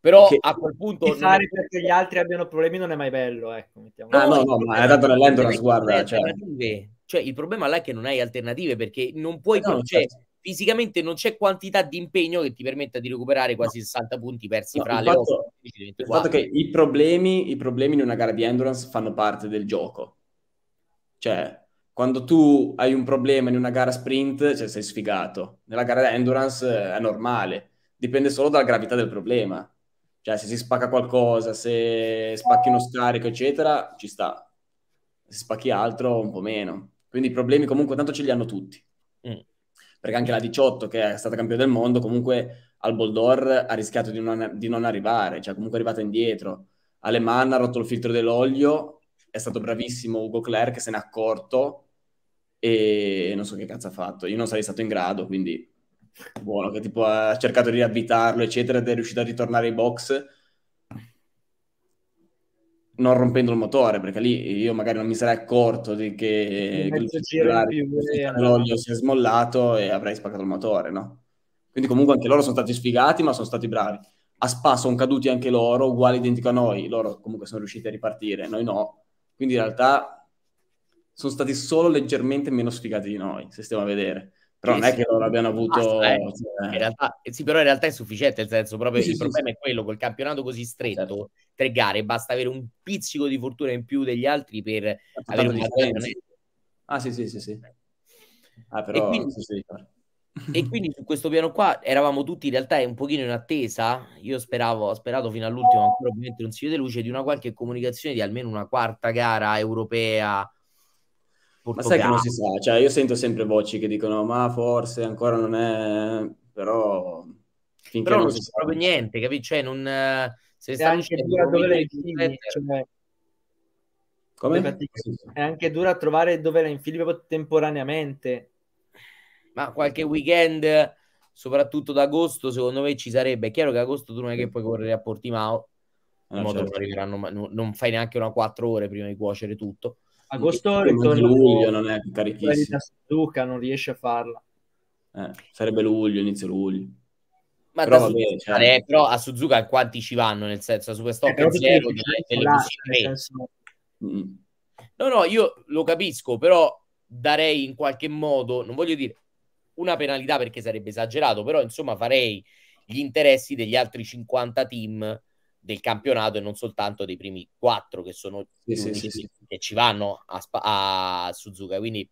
però okay. a quel punto... Di fare perché gli altri abbiano problemi non è mai bello, ecco. Mettiamo. Ah, no, no, ma è ma tanto nell'Endurance, guarda, cioè... Cioè. cioè... il problema là è che non hai alternative, perché non puoi... No, cioè, fisicamente non c'è quantità di impegno che ti permetta di recuperare quasi no. 60 punti persi no, fra le 8 Il fatto che i problemi, i problemi in una gara di endurance fanno parte del gioco. Cioè, quando tu hai un problema in una gara sprint, cioè sei sfigato. Nella gara di endurance eh, è normale, dipende solo dalla gravità del problema. Cioè, se si spacca qualcosa, se spacchi uno scarico, eccetera, ci sta. Se spacchi altro, un po' meno. Quindi i problemi comunque tanto ce li hanno tutti. Mm. Perché anche la 18, che è stata campione del mondo, comunque al Boldor ha rischiato di non, di non arrivare, cioè comunque è arrivata indietro. Alemanna ha rotto il filtro dell'olio, è stato bravissimo Ugo Claire che se n'è accorto e non so che cazzo ha fatto. Io non sarei stato in grado, quindi buono, che tipo ha cercato di avvitarlo, eccetera, ed è riuscito a ritornare ai box non rompendo il motore, perché lì io magari non mi sarei accorto di che l'olio eh, si è smollato e avrei spaccato il motore, no? Quindi comunque anche loro sono stati sfigati, ma sono stati bravi. A Spa sono caduti anche loro, uguali identico a noi, loro comunque sono riusciti a ripartire, noi no. Quindi in realtà sono stati solo leggermente meno sfigati di noi, se stiamo a vedere. Però non è che loro abbiano avuto... Ah, eh. Cioè... In realtà, sì, però in realtà è sufficiente, nel senso proprio sì, il sì, problema è quello, col campionato così stretto, certo. tre gare, basta avere un pizzico di fortuna in più degli altri per Tanto certo, avere una Ah sì, sì, sì, sì. Ah, però... E quindi, certo. e quindi su questo piano qua eravamo tutti in realtà un pochino in attesa. Io speravo, ho sperato fino all'ultimo, ancora ovviamente non si vede luce, di una qualche comunicazione di almeno una quarta gara europea ma sai che non si sa, cioè io sento sempre voci che dicono ma forse ancora non è, però... Finché però non, si sa proprio niente, capisci? Cioè non... Se sta anche dura dove la infili, cioè... Come? Cioè, è anche dura trovare dove la infili proprio temporaneamente. Ma qualche weekend, soprattutto d'agosto, secondo me ci sarebbe. È chiaro che agosto tu non è che puoi correre a Portimao, ah, certo. non, non fai neanche una 4 ore prima di cuocere tutto agosto ritorna luglio non è carichissimo Luca non riesce a farla eh, sarebbe luglio inizio luglio ma però, vabbè, cioè... però a Suzuka quanti ci vanno nel senso su questo pensiero no no io lo capisco però darei in qualche modo non voglio dire una penalità perché sarebbe esagerato però insomma farei gli interessi degli altri 50 team del campionato e non soltanto dei primi quattro che sono sì, sì, sì, che ci vanno a, a Suzuka. Quindi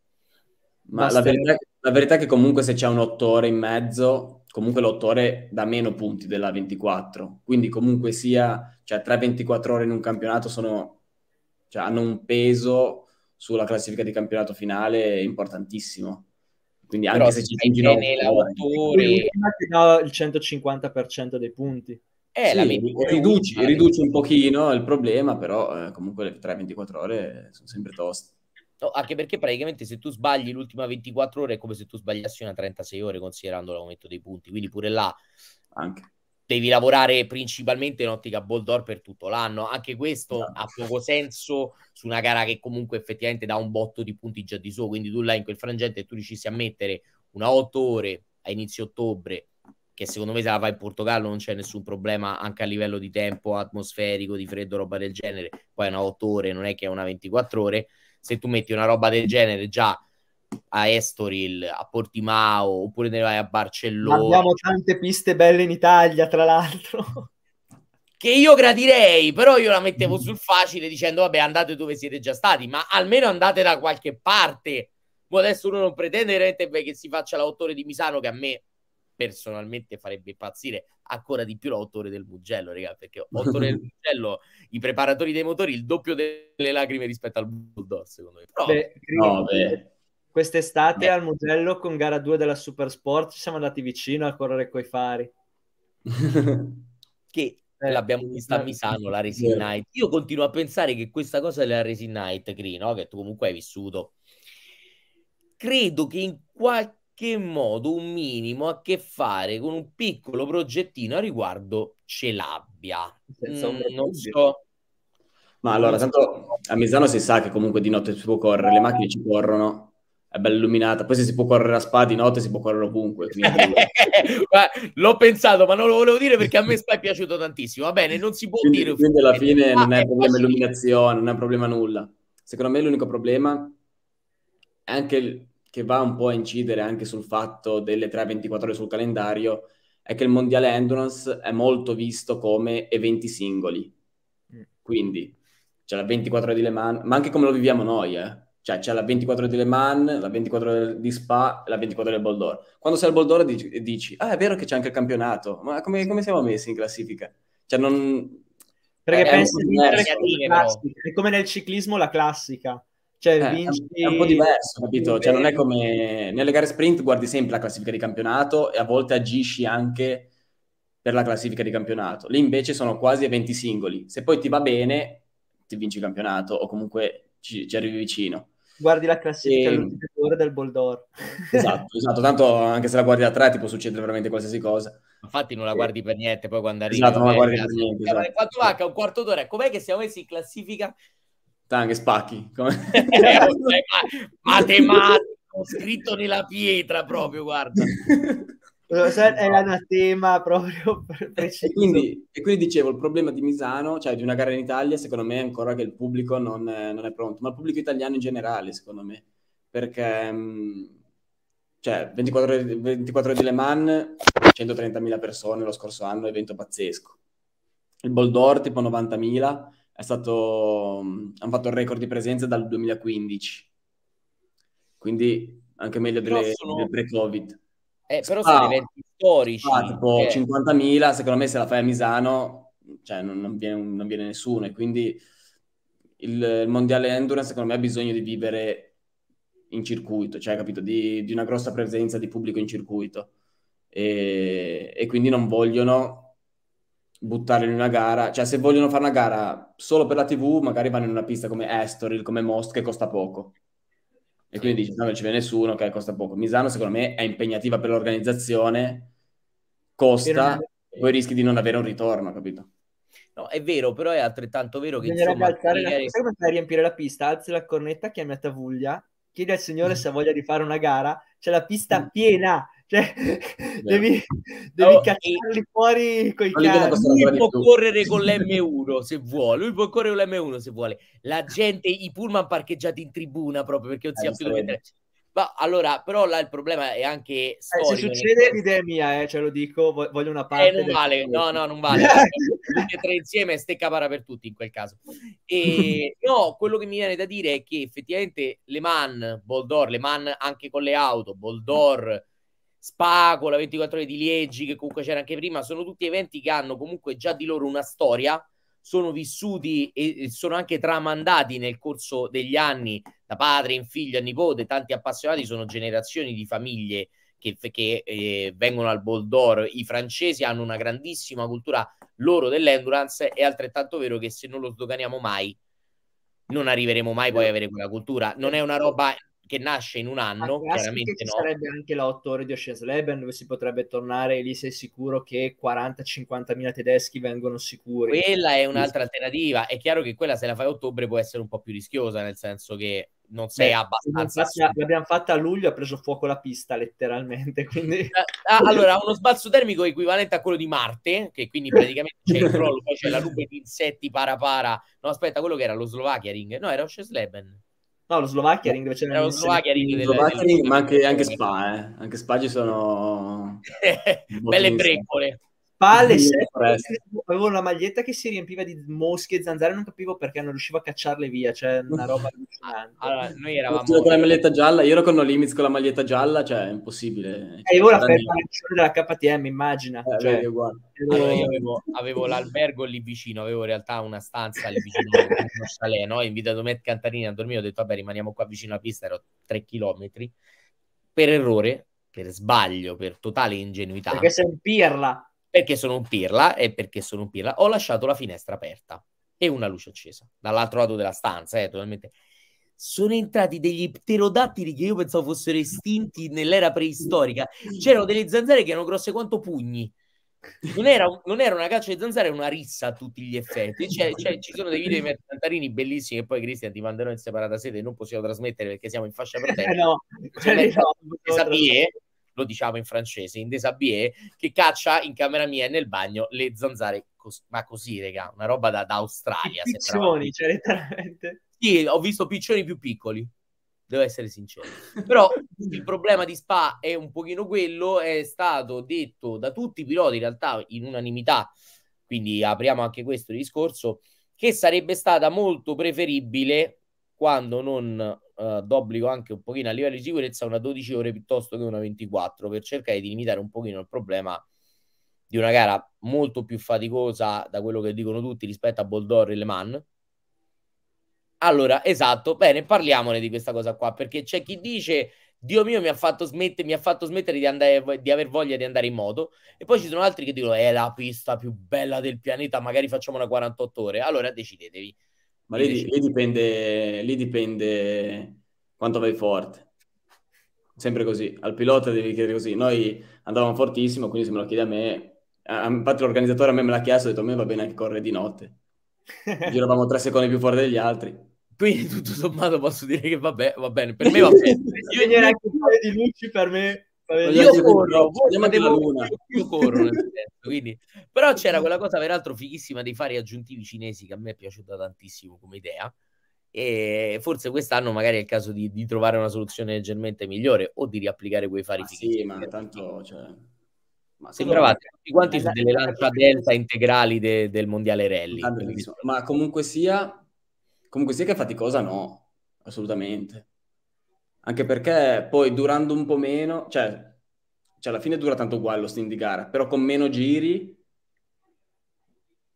ma la verità, la verità, è che comunque se c'è un 8 ore in mezzo, comunque l'8 ore dà meno punti della 24. Quindi comunque sia, cioè 3-24 ore in un campionato sono, cioè, hanno un peso sulla classifica di campionato finale importantissimo. Quindi anche Però se ci sono 8 ore... ore... Il 150% dei punti. Eh, sì, riduci, riduci, un pochino il problema, però eh, comunque le 3-24 ore sono sempre toste. No, anche perché praticamente se tu sbagli l'ultima 24 ore è come se tu sbagliassi una 36 ore considerando l'aumento dei punti, quindi pure là anche. devi lavorare principalmente in ottica Boldor per tutto l'anno, anche questo no. ha poco senso su una gara che comunque effettivamente dà un botto di punti già di suo, quindi tu là in quel frangente tu riuscissi a mettere una 8 ore a inizio ottobre che secondo me se la fa in Portogallo non c'è nessun problema anche a livello di tempo atmosferico, di freddo, roba del genere. Poi è una 8 ore, non è che è una 24 ore. Se tu metti una roba del genere già a Estoril, a Portimao, oppure ne vai a Barcellona. Abbiamo tante piste belle in Italia, tra l'altro. Che io gradirei, però io la mettevo sul facile dicendo vabbè andate dove siete già stati, ma almeno andate da qualche parte. Adesso uno non pretende che si faccia la 8 di Misano che a me personalmente farebbe impazzire ancora di più l'autore del Mugello, raga, perché l'autore del Mugello, i preparatori dei motori, il doppio delle lacrime rispetto al Bulldog, secondo me. Però, beh, no, beh. Quest'estate beh. al Mugello con gara 2 della Supersport ci siamo andati vicino a correre coi fari. che eh, l'abbiamo eh, vista a eh. Misano, la Resin yeah. Night. Io continuo a pensare che questa cosa della Resin Night, Cree, no? che tu comunque hai vissuto, credo che in qualche qualche modo un minimo a che fare con un piccolo progettino a riguardo ce l'abbia. Mm, non so. Ma allora, tanto a Misano si sa che comunque di notte si può correre, le macchine ci corrono, è bella illuminata. Poi se si può correre a spa di notte si può correre ovunque. l'ho pensato, ma non lo volevo dire perché a me sta piaciuto tantissimo. Va bene, non si può quindi, dire. Quindi alla fine ah, non è ah, problema illuminazione, non è problema nulla. Secondo me l'unico problema è anche che va un po' a incidere anche sul fatto delle 3-24 ore sul calendario è che il mondiale endurance è molto visto come eventi singoli. Mm. Quindi c'è la 24 ore di Le Mans, ma anche come lo viviamo noi, eh? Cioè c'è la 24 ore di Le Mans, la 24 ore di Spa e la 24 ore del Boldor. Quando sei al Boldor dici, dici, ah è vero che c'è anche il campionato, ma come, come siamo messi in classifica? Cioè non... Perché eh, è pensi di... È come nel ciclismo la classica cioè, eh, vinci... È un po' diverso, capito? Cioè, non è come nelle gare sprint guardi sempre la classifica di campionato e a volte agisci anche per la classifica di campionato. Lì invece sono quasi eventi singoli. Se poi ti va bene, ti vinci il campionato o comunque ci, ci arrivi vicino. Guardi la classifica e... del Boldor. Esatto, esatto. Tanto anche se la guardi da tre ti può succedere veramente qualsiasi cosa. Infatti non la eh. guardi per niente, poi quando arrivi... Esatto, non la guardi per niente. Cioè, esatto. Quanto manca? Un quarto d'ora? Com'è che siamo messi in classifica? Tang, spacchi. Come... Eh, matematico, scritto nella pietra proprio, guarda. Eh, è l'anatema proprio eh, E quindi, e quindi, dicevo, il problema di Misano, cioè di una gara in Italia, secondo me è ancora che il pubblico non è, non è pronto, ma il pubblico italiano in generale, secondo me, perché mm, cioè, 24 24 ore di Le Mans, 130.000 persone lo scorso anno, evento pazzesco. Il Boldor tipo 90.000 è stato, mm, hanno fatto il record di presenza dal 2015, quindi anche meglio delle, sono... delle pre-Covid. Eh, però Spa, ah, sono eventi storici. Spa, ah, tipo eh. 50.000, secondo me se la fai a Misano, cioè, non, non, viene, non, viene, nessuno e quindi il, il mondiale endurance secondo me ha bisogno di vivere in circuito, cioè capito, di, di una grossa presenza di pubblico in circuito e, e quindi non vogliono buttarli in una gara, cioè se vogliono fare una gara solo per la TV, magari vanno in una pista come Estoril, come Most, che costa poco. E quindi dici, no, non ci vede nessuno, che costa poco. Misano, secondo me, è impegnativa per l'organizzazione, costa, e poi rischi di non avere un ritorno, capito? No, è vero, però è altrettanto vero che... Bisognerà insomma, alzare ieri... la... come fai a riempire la pista? Alzi la cornetta, chiami a Tavuglia, chiedi al signore mm. se ha voglia di fare una gara, c'è la pista mm. piena, cioè, devi, devi no, cacciarli e... fuori con i cani. Lui può correre con l'M1 se vuole. Lui può correre con l'M1 se vuole. La gente, i pullman parcheggiati in tribuna proprio perché non eh, si ha più dove mettere. Ma allora, però là il problema è anche storico, eh, se succede nel... l'idea è mia, eh, ce lo dico, voglio una eh, parte. Eh, non vale, no, no, non vale. Tutti tre insieme, stecca para per tutti in quel caso. E, no, quello che mi viene da dire è che effettivamente Le Man, Boldor, Le Man anche con le auto, Boldor Spacola, 24 ore di Liegi, che comunque c'era anche prima, sono tutti eventi che hanno comunque già di loro una storia, sono vissuti e sono anche tramandati nel corso degli anni da padre in figlio a nipote, tanti appassionati sono generazioni di famiglie che, che eh, vengono al Boldor, i francesi hanno una grandissima cultura loro dell'endurance, è altrettanto vero che se non lo sdoganiamo mai non arriveremo mai poi ad avere quella cultura, non è una roba che nasce in un ah, anno, ah, chiaramente no. sarebbe anche la 8 ore di Oscesleben dove si potrebbe tornare e lì sei sicuro che 40-50 mila tedeschi vengono sicuri. Quella è un'altra alternativa, è chiaro che quella se la fai a ottobre può essere un po' più rischiosa, nel senso che non sei Beh, abbastanza. Infatti, l'abbiamo fatta a luglio, ha preso fuoco la pista letteralmente. Quindi... Eh, ah, allora, uno sbalzo termico equivalente a quello di Marte, che quindi praticamente c'è il crollo, poi c'è la nube di insetti para para. No, aspetta, quello che era lo Slovakia Ring, no, era Oscesleben. No, lo Slovacchia Ring dove c'era lo Slovacchia Ring, Slovacchia Ring ma anche, anche Spa, eh. anche Spa ci sono belle treccole palle avevo una maglietta che si riempiva di mosche e zanzare non capivo perché non riuscivo a cacciarle via cioè una roba ah, allora, noi eravamo con la maglietta gialla io ero con No Limits con la maglietta gialla cioè è impossibile e avevo la fermazione della KTM immagina eh, cioè, vedi, allora, io eh, avevo, avevo, l'albergo lì vicino avevo in realtà una stanza lì vicino uno chalet no? ho invitato Matt Cantarini a dormire ho detto vabbè rimaniamo qua vicino alla pista ero 3 km per errore per sbaglio per totale ingenuità perché sei un pirla perché sono un pirla e perché sono un pirla ho lasciato la finestra aperta e una luce accesa dall'altro lato della stanza, eh, totalmente. Sono entrati degli pterodattili che io pensavo fossero estinti nell'era preistorica. C'erano delle zanzare che erano grosse quanto pugni. Non era, non era, una caccia di zanzare, era una rissa a tutti gli effetti. Cioè, cioè, ci sono dei video di Mertantarini bellissimi che poi Cristian ti manderò in separata sede e non possiamo trasmettere perché siamo in fascia protetta. Eh no, cioè, eh no, no, lo diciamo in francese, in déshabillé, che caccia in camera mia e nel bagno le zanzare, cos- ma così, raga, una roba da, da Australia. Piccioni, cioè letteralmente. Sì, ho visto piccioni più piccoli devo essere sincero. Però il problema di Spa è un pochino quello, è stato detto da tutti i piloti in realtà in unanimità, quindi apriamo anche questo discorso, che sarebbe stata molto preferibile quando non eh, d'obbligo anche un pochino a livello di sicurezza una 12 ore piuttosto che una 24 per cercare di limitare un pochino il problema di una gara molto più faticosa da quello che dicono tutti rispetto a Boldor e Le Mans. Allora, esatto, bene, parliamone di questa cosa qua, perché c'è chi dice Dio mio mi ha fatto, smette, mi ha fatto smettere di, andare, di aver voglia di andare in moto e poi ci sono altri che dicono è la pista più bella del pianeta, magari facciamo una 48 ore. Allora decidetevi ma lì, lì, dipende, lì dipende quanto vai forte. Sempre così. Al pilota devi chiedere così. Noi andavamo fortissimo, quindi se me lo chiedi a me... A, infatti l'organizzatore a me me l'ha chiesto, ho detto a me va bene anche correre di notte. Giravamo tre secondi più fuori degli altri. Quindi tutto sommato posso dire che vabbè, va bene. Per me va bene. Io, io, di luci per me io corro, voi io corro nel senso, quindi... però c'era quella cosa peraltro fighissima dei fari aggiuntivi cinesi che a me è piaciuta tantissimo come idea e forse quest'anno magari è il caso di, di trovare una soluzione leggermente migliore o di riapplicare quei fari ma fighissimi. Sì, ma tanto cioè... Ma Sembravate tutti quanti su delle lancia delta integrali de, del mondiale rally. ma comunque sia, comunque sia che faticosa no, assolutamente anche perché poi durando un po' meno, cioè, cioè alla fine dura tanto uguale lo stint di gara, però con meno giri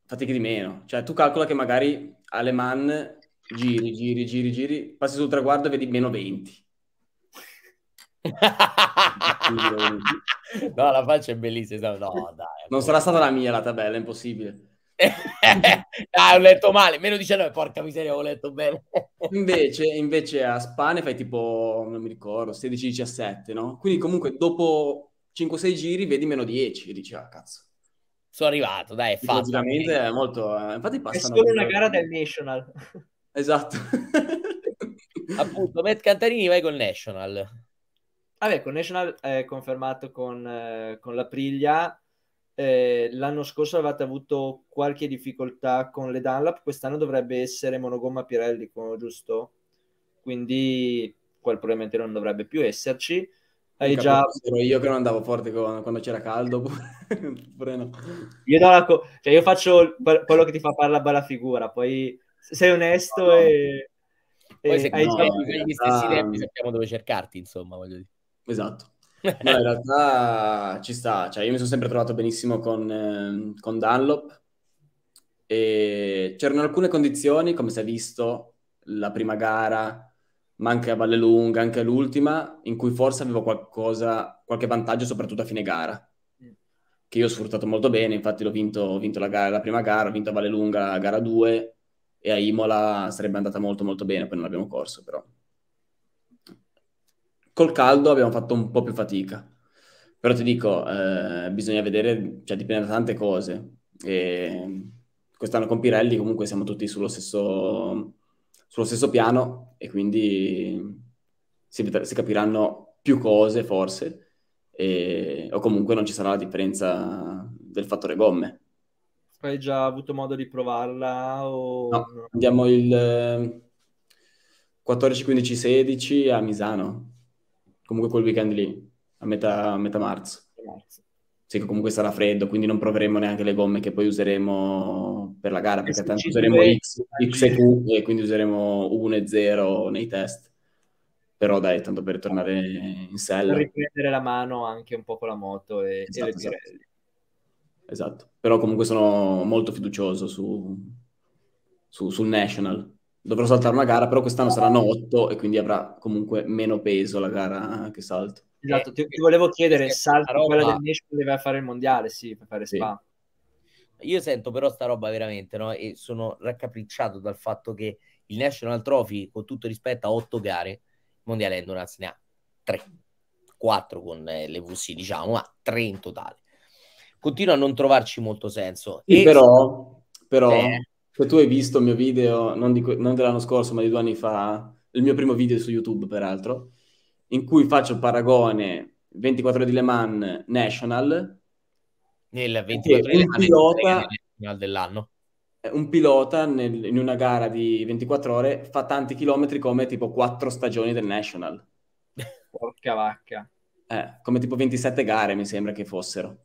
fatichi di meno. Cioè, tu calcola che magari alle man giri, giri, giri, giri, passi sul traguardo e vedi meno 20. no, la faccia è bellissima. No, dai. Non sarà stata la mia la tabella, è impossibile. ah, ho letto male, meno 19, porca miseria, ho letto bene. invece, invece a Spane fai tipo, non mi ricordo, 16-17, no? Quindi comunque dopo 5-6 giri vedi meno 10 e dici, ah cazzo. Sono arrivato, dai, è fatto. è molto... Eh, infatti passano... È solo una gara del National. Esatto. Appunto, Matt Cantarini vai col National. Vabbè, con National è confermato con, eh, con la Priglia eh, l'anno scorso avevate avuto qualche difficoltà con le Dunlap, quest'anno dovrebbe essere monogomma Pirelli, giusto? Quindi quel probabilmente non dovrebbe più esserci. Hai già... io che non andavo forte con, quando c'era caldo, pure no. Io, co- cioè io faccio quello che ti fa fare la bella figura, poi sei onesto no, e... Poi e se hai no, già... Eh, gli stessi tempi sappiamo dove cercarti, insomma, voglio dire. Esatto. No, in realtà ci sta, cioè io mi sono sempre trovato benissimo con, ehm, con Dunlop e c'erano alcune condizioni, come si è visto, la prima gara, ma anche a Valle Lunga, anche l'ultima, in cui forse avevo qualcosa, qualche vantaggio, soprattutto a fine gara, che io ho sfruttato molto bene, infatti l'ho vinto, ho vinto la, gara, la prima gara, ho vinto a Valle Lunga, gara 2, e a Imola sarebbe andata molto molto bene, poi non l'abbiamo corso però. Col caldo abbiamo fatto un po' più fatica, però ti dico, eh, bisogna vedere, cioè dipende da tante cose. E quest'anno con Pirelli comunque siamo tutti sullo stesso, sullo stesso piano e quindi si, si capiranno più cose forse. E, o comunque non ci sarà la differenza del fattore gomme. Hai già avuto modo di provarla? O... No, andiamo il 14, 15, 16 a Misano comunque quel weekend lì, a metà, a metà marzo. Sì, che comunque sarà freddo, quindi non proveremo neanche le gomme che poi useremo per la gara, eh perché tanto useremo X, X e Q e quindi useremo 1 e 0 nei test. Però dai, tanto per tornare in sella. Per riprendere la mano anche un po' con la moto e, esatto, e le esatto. Esatto, però comunque sono molto fiducioso su, su, sul National dovrò saltare una gara, però quest'anno saranno 8 e quindi avrà comunque meno peso la gara che salto. Esatto, eh, ti, ti volevo chiedere, sì, salta roba... quella del Nation deve fare il mondiale, sì, per fare sì. spa. Io sento però sta roba veramente, no? E sono raccapricciato dal fatto che il National Trophy, con tutto rispetto, ha 8 gare, il mondiale Endurance ne ha 3, 4 con eh, le VC, diciamo, ma 3 in totale. Continua a non trovarci molto senso. Sì, e però, sono... però... Eh cioè, tu hai visto il mio video, non, di, non dell'anno scorso, ma di due anni fa, il mio primo video su YouTube, peraltro, in cui faccio il paragone 24 ore di Le Mans National. Nel 24 ore di Le Mans dell'anno. Un pilota nel, in una gara di 24 ore fa tanti chilometri come tipo quattro stagioni del National. Porca vacca. Eh, come tipo 27 gare mi sembra che fossero.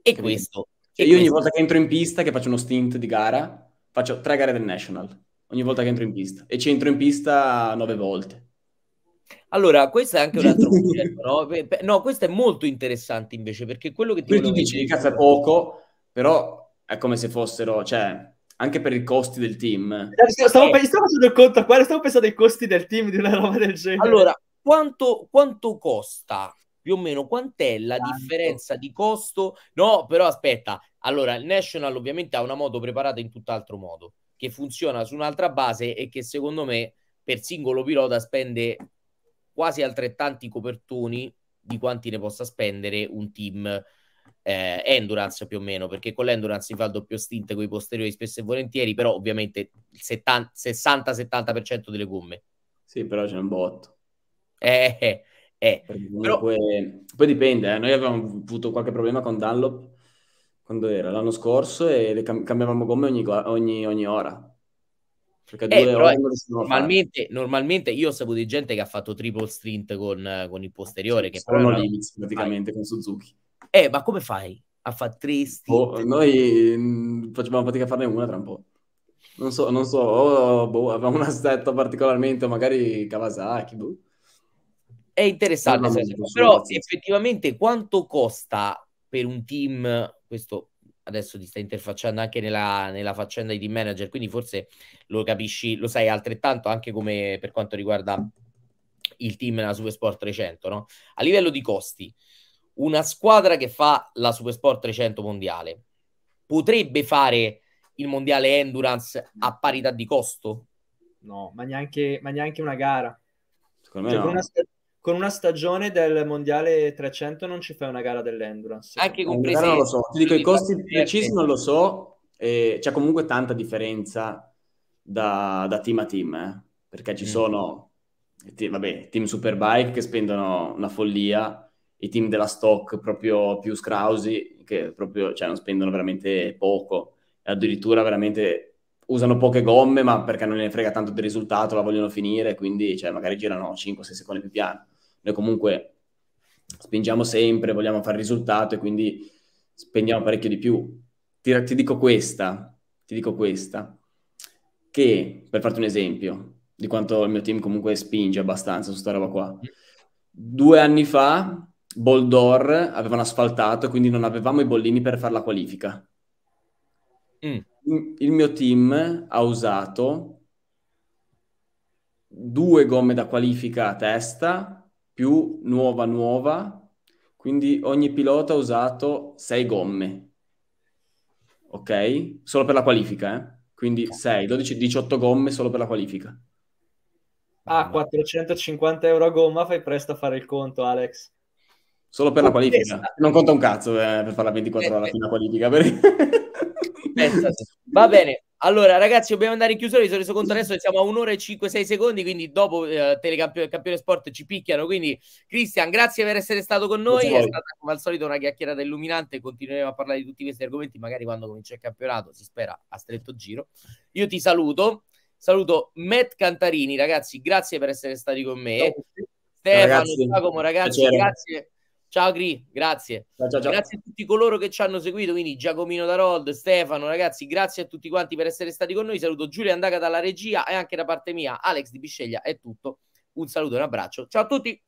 E questo cioè, io ogni volta che entro in pista, che faccio uno stint di gara, faccio tre gare del National, ogni volta che entro in pista, e ci entro in pista nove volte. Allora, questo è anche un altro progetto, no? no? questo è molto interessante invece, perché quello che ti dice tu dici, cazzo è poco, però è come se fossero, cioè, anche per i costi del team. Eh, stavo, eh. stavo facendo il conto, stavo pensando ai costi del team di una roba del genere. Allora, quanto, quanto costa più o meno quant'è la Tanto. differenza di costo? No, però aspetta, allora il National ovviamente ha una moto preparata in tutt'altro modo, che funziona su un'altra base e che secondo me per singolo pilota spende quasi altrettanti copertoni di quanti ne possa spendere un team eh, endurance più o meno, perché con l'endurance si fa il doppio stint con i posteriori spesso e volentieri, però ovviamente il 70, 60-70% delle gomme. Sì, però c'è un botto. Eh, eh è. Eh, però... poi, poi, dipende, eh. noi avevamo avuto qualche problema con Dunlop quando era l'anno scorso e cam- cambiavamo gomme ogni, ogni, ogni ora. Perché eh, ore normalmente, normalmente, io ho saputo di gente che ha fatto triple strint con, con il posteriore. Che Sono limits una... praticamente con Suzuki. Eh, ma come fai a fare tre boh, stint? Oh, noi mh, mm, facevamo fatica a farne una tra un po'. Non so, non so, oh, boh, avevamo un assetto particolarmente, magari Kawasaki, boh è interessante, senso, però effettivamente quanto costa per un team, questo adesso ti sta interfacciando anche nella, nella faccenda di team manager, quindi forse lo capisci, lo sai altrettanto anche come per quanto riguarda il team nella Supersport 300, no? A livello di costi, una squadra che fa la Supersport 300 mondiale potrebbe fare il mondiale endurance a parità di costo? No, ma neanche, ma neanche una gara. Secondo me cioè, no. una, con una stagione del mondiale 300 non ci fai una gara dell'endurance. Anche con eh, presenza. Non lo so, ti dico i costi precisi non lo so, eh, c'è comunque tanta differenza da, da team a team, eh, perché ci mm. sono te, vabbè, team Superbike che spendono una follia, i team della Stock proprio più scrausi che proprio cioè, non spendono veramente poco, addirittura veramente usano poche gomme, ma perché non ne frega tanto del risultato, la vogliono finire, quindi cioè, magari girano 5-6 secondi più piano. Noi comunque spingiamo sempre, vogliamo fare risultato e quindi spendiamo parecchio di più. Ti, ti dico questa, ti dico questa, che per farti un esempio di quanto il mio team comunque spinge abbastanza su sta roba qua. Due anni fa Boldor avevano asfaltato, quindi non avevamo i bollini per fare la qualifica. Mm. Il mio team ha usato due gomme da qualifica a testa più nuova nuova, quindi ogni pilota ha usato sei gomme, ok? Solo per la qualifica, eh? quindi 6, 12, 18 gomme solo per la qualifica. Ah, 450 euro a gomma, fai presto a fare il conto, Alex. Solo per oh, la qualifica. Pensa. Non conta un cazzo eh, per farla 24 ore alla eh, fine la qualifica. Per... Eh, Va bene, allora, ragazzi, dobbiamo andare in chiusura. Mi sono reso conto adesso che siamo a un'ora e 5-6 secondi. Quindi, dopo eh, Telecampione Campione Sport ci picchiano. Quindi, Cristian, grazie per essere stato con noi. È stata come al solito una chiacchierata illuminante. Continueremo a parlare di tutti questi argomenti, magari quando comincia il campionato. Si spera a stretto giro. Io ti saluto. Saluto Matt Cantarini, ragazzi. Grazie per essere stati con me. Ciao. Stefano, ragazzi, Giacomo, ragazzi, piacere. grazie Ciao Cri, grazie. Ciao, ciao, Grazie a tutti coloro che ci hanno seguito, quindi Giacomino Darold, Stefano, ragazzi, grazie a tutti quanti per essere stati con noi. Saluto Giulia Andaga dalla regia e anche da parte mia, Alex di Bisceglia. È tutto. Un saluto e un abbraccio. Ciao a tutti.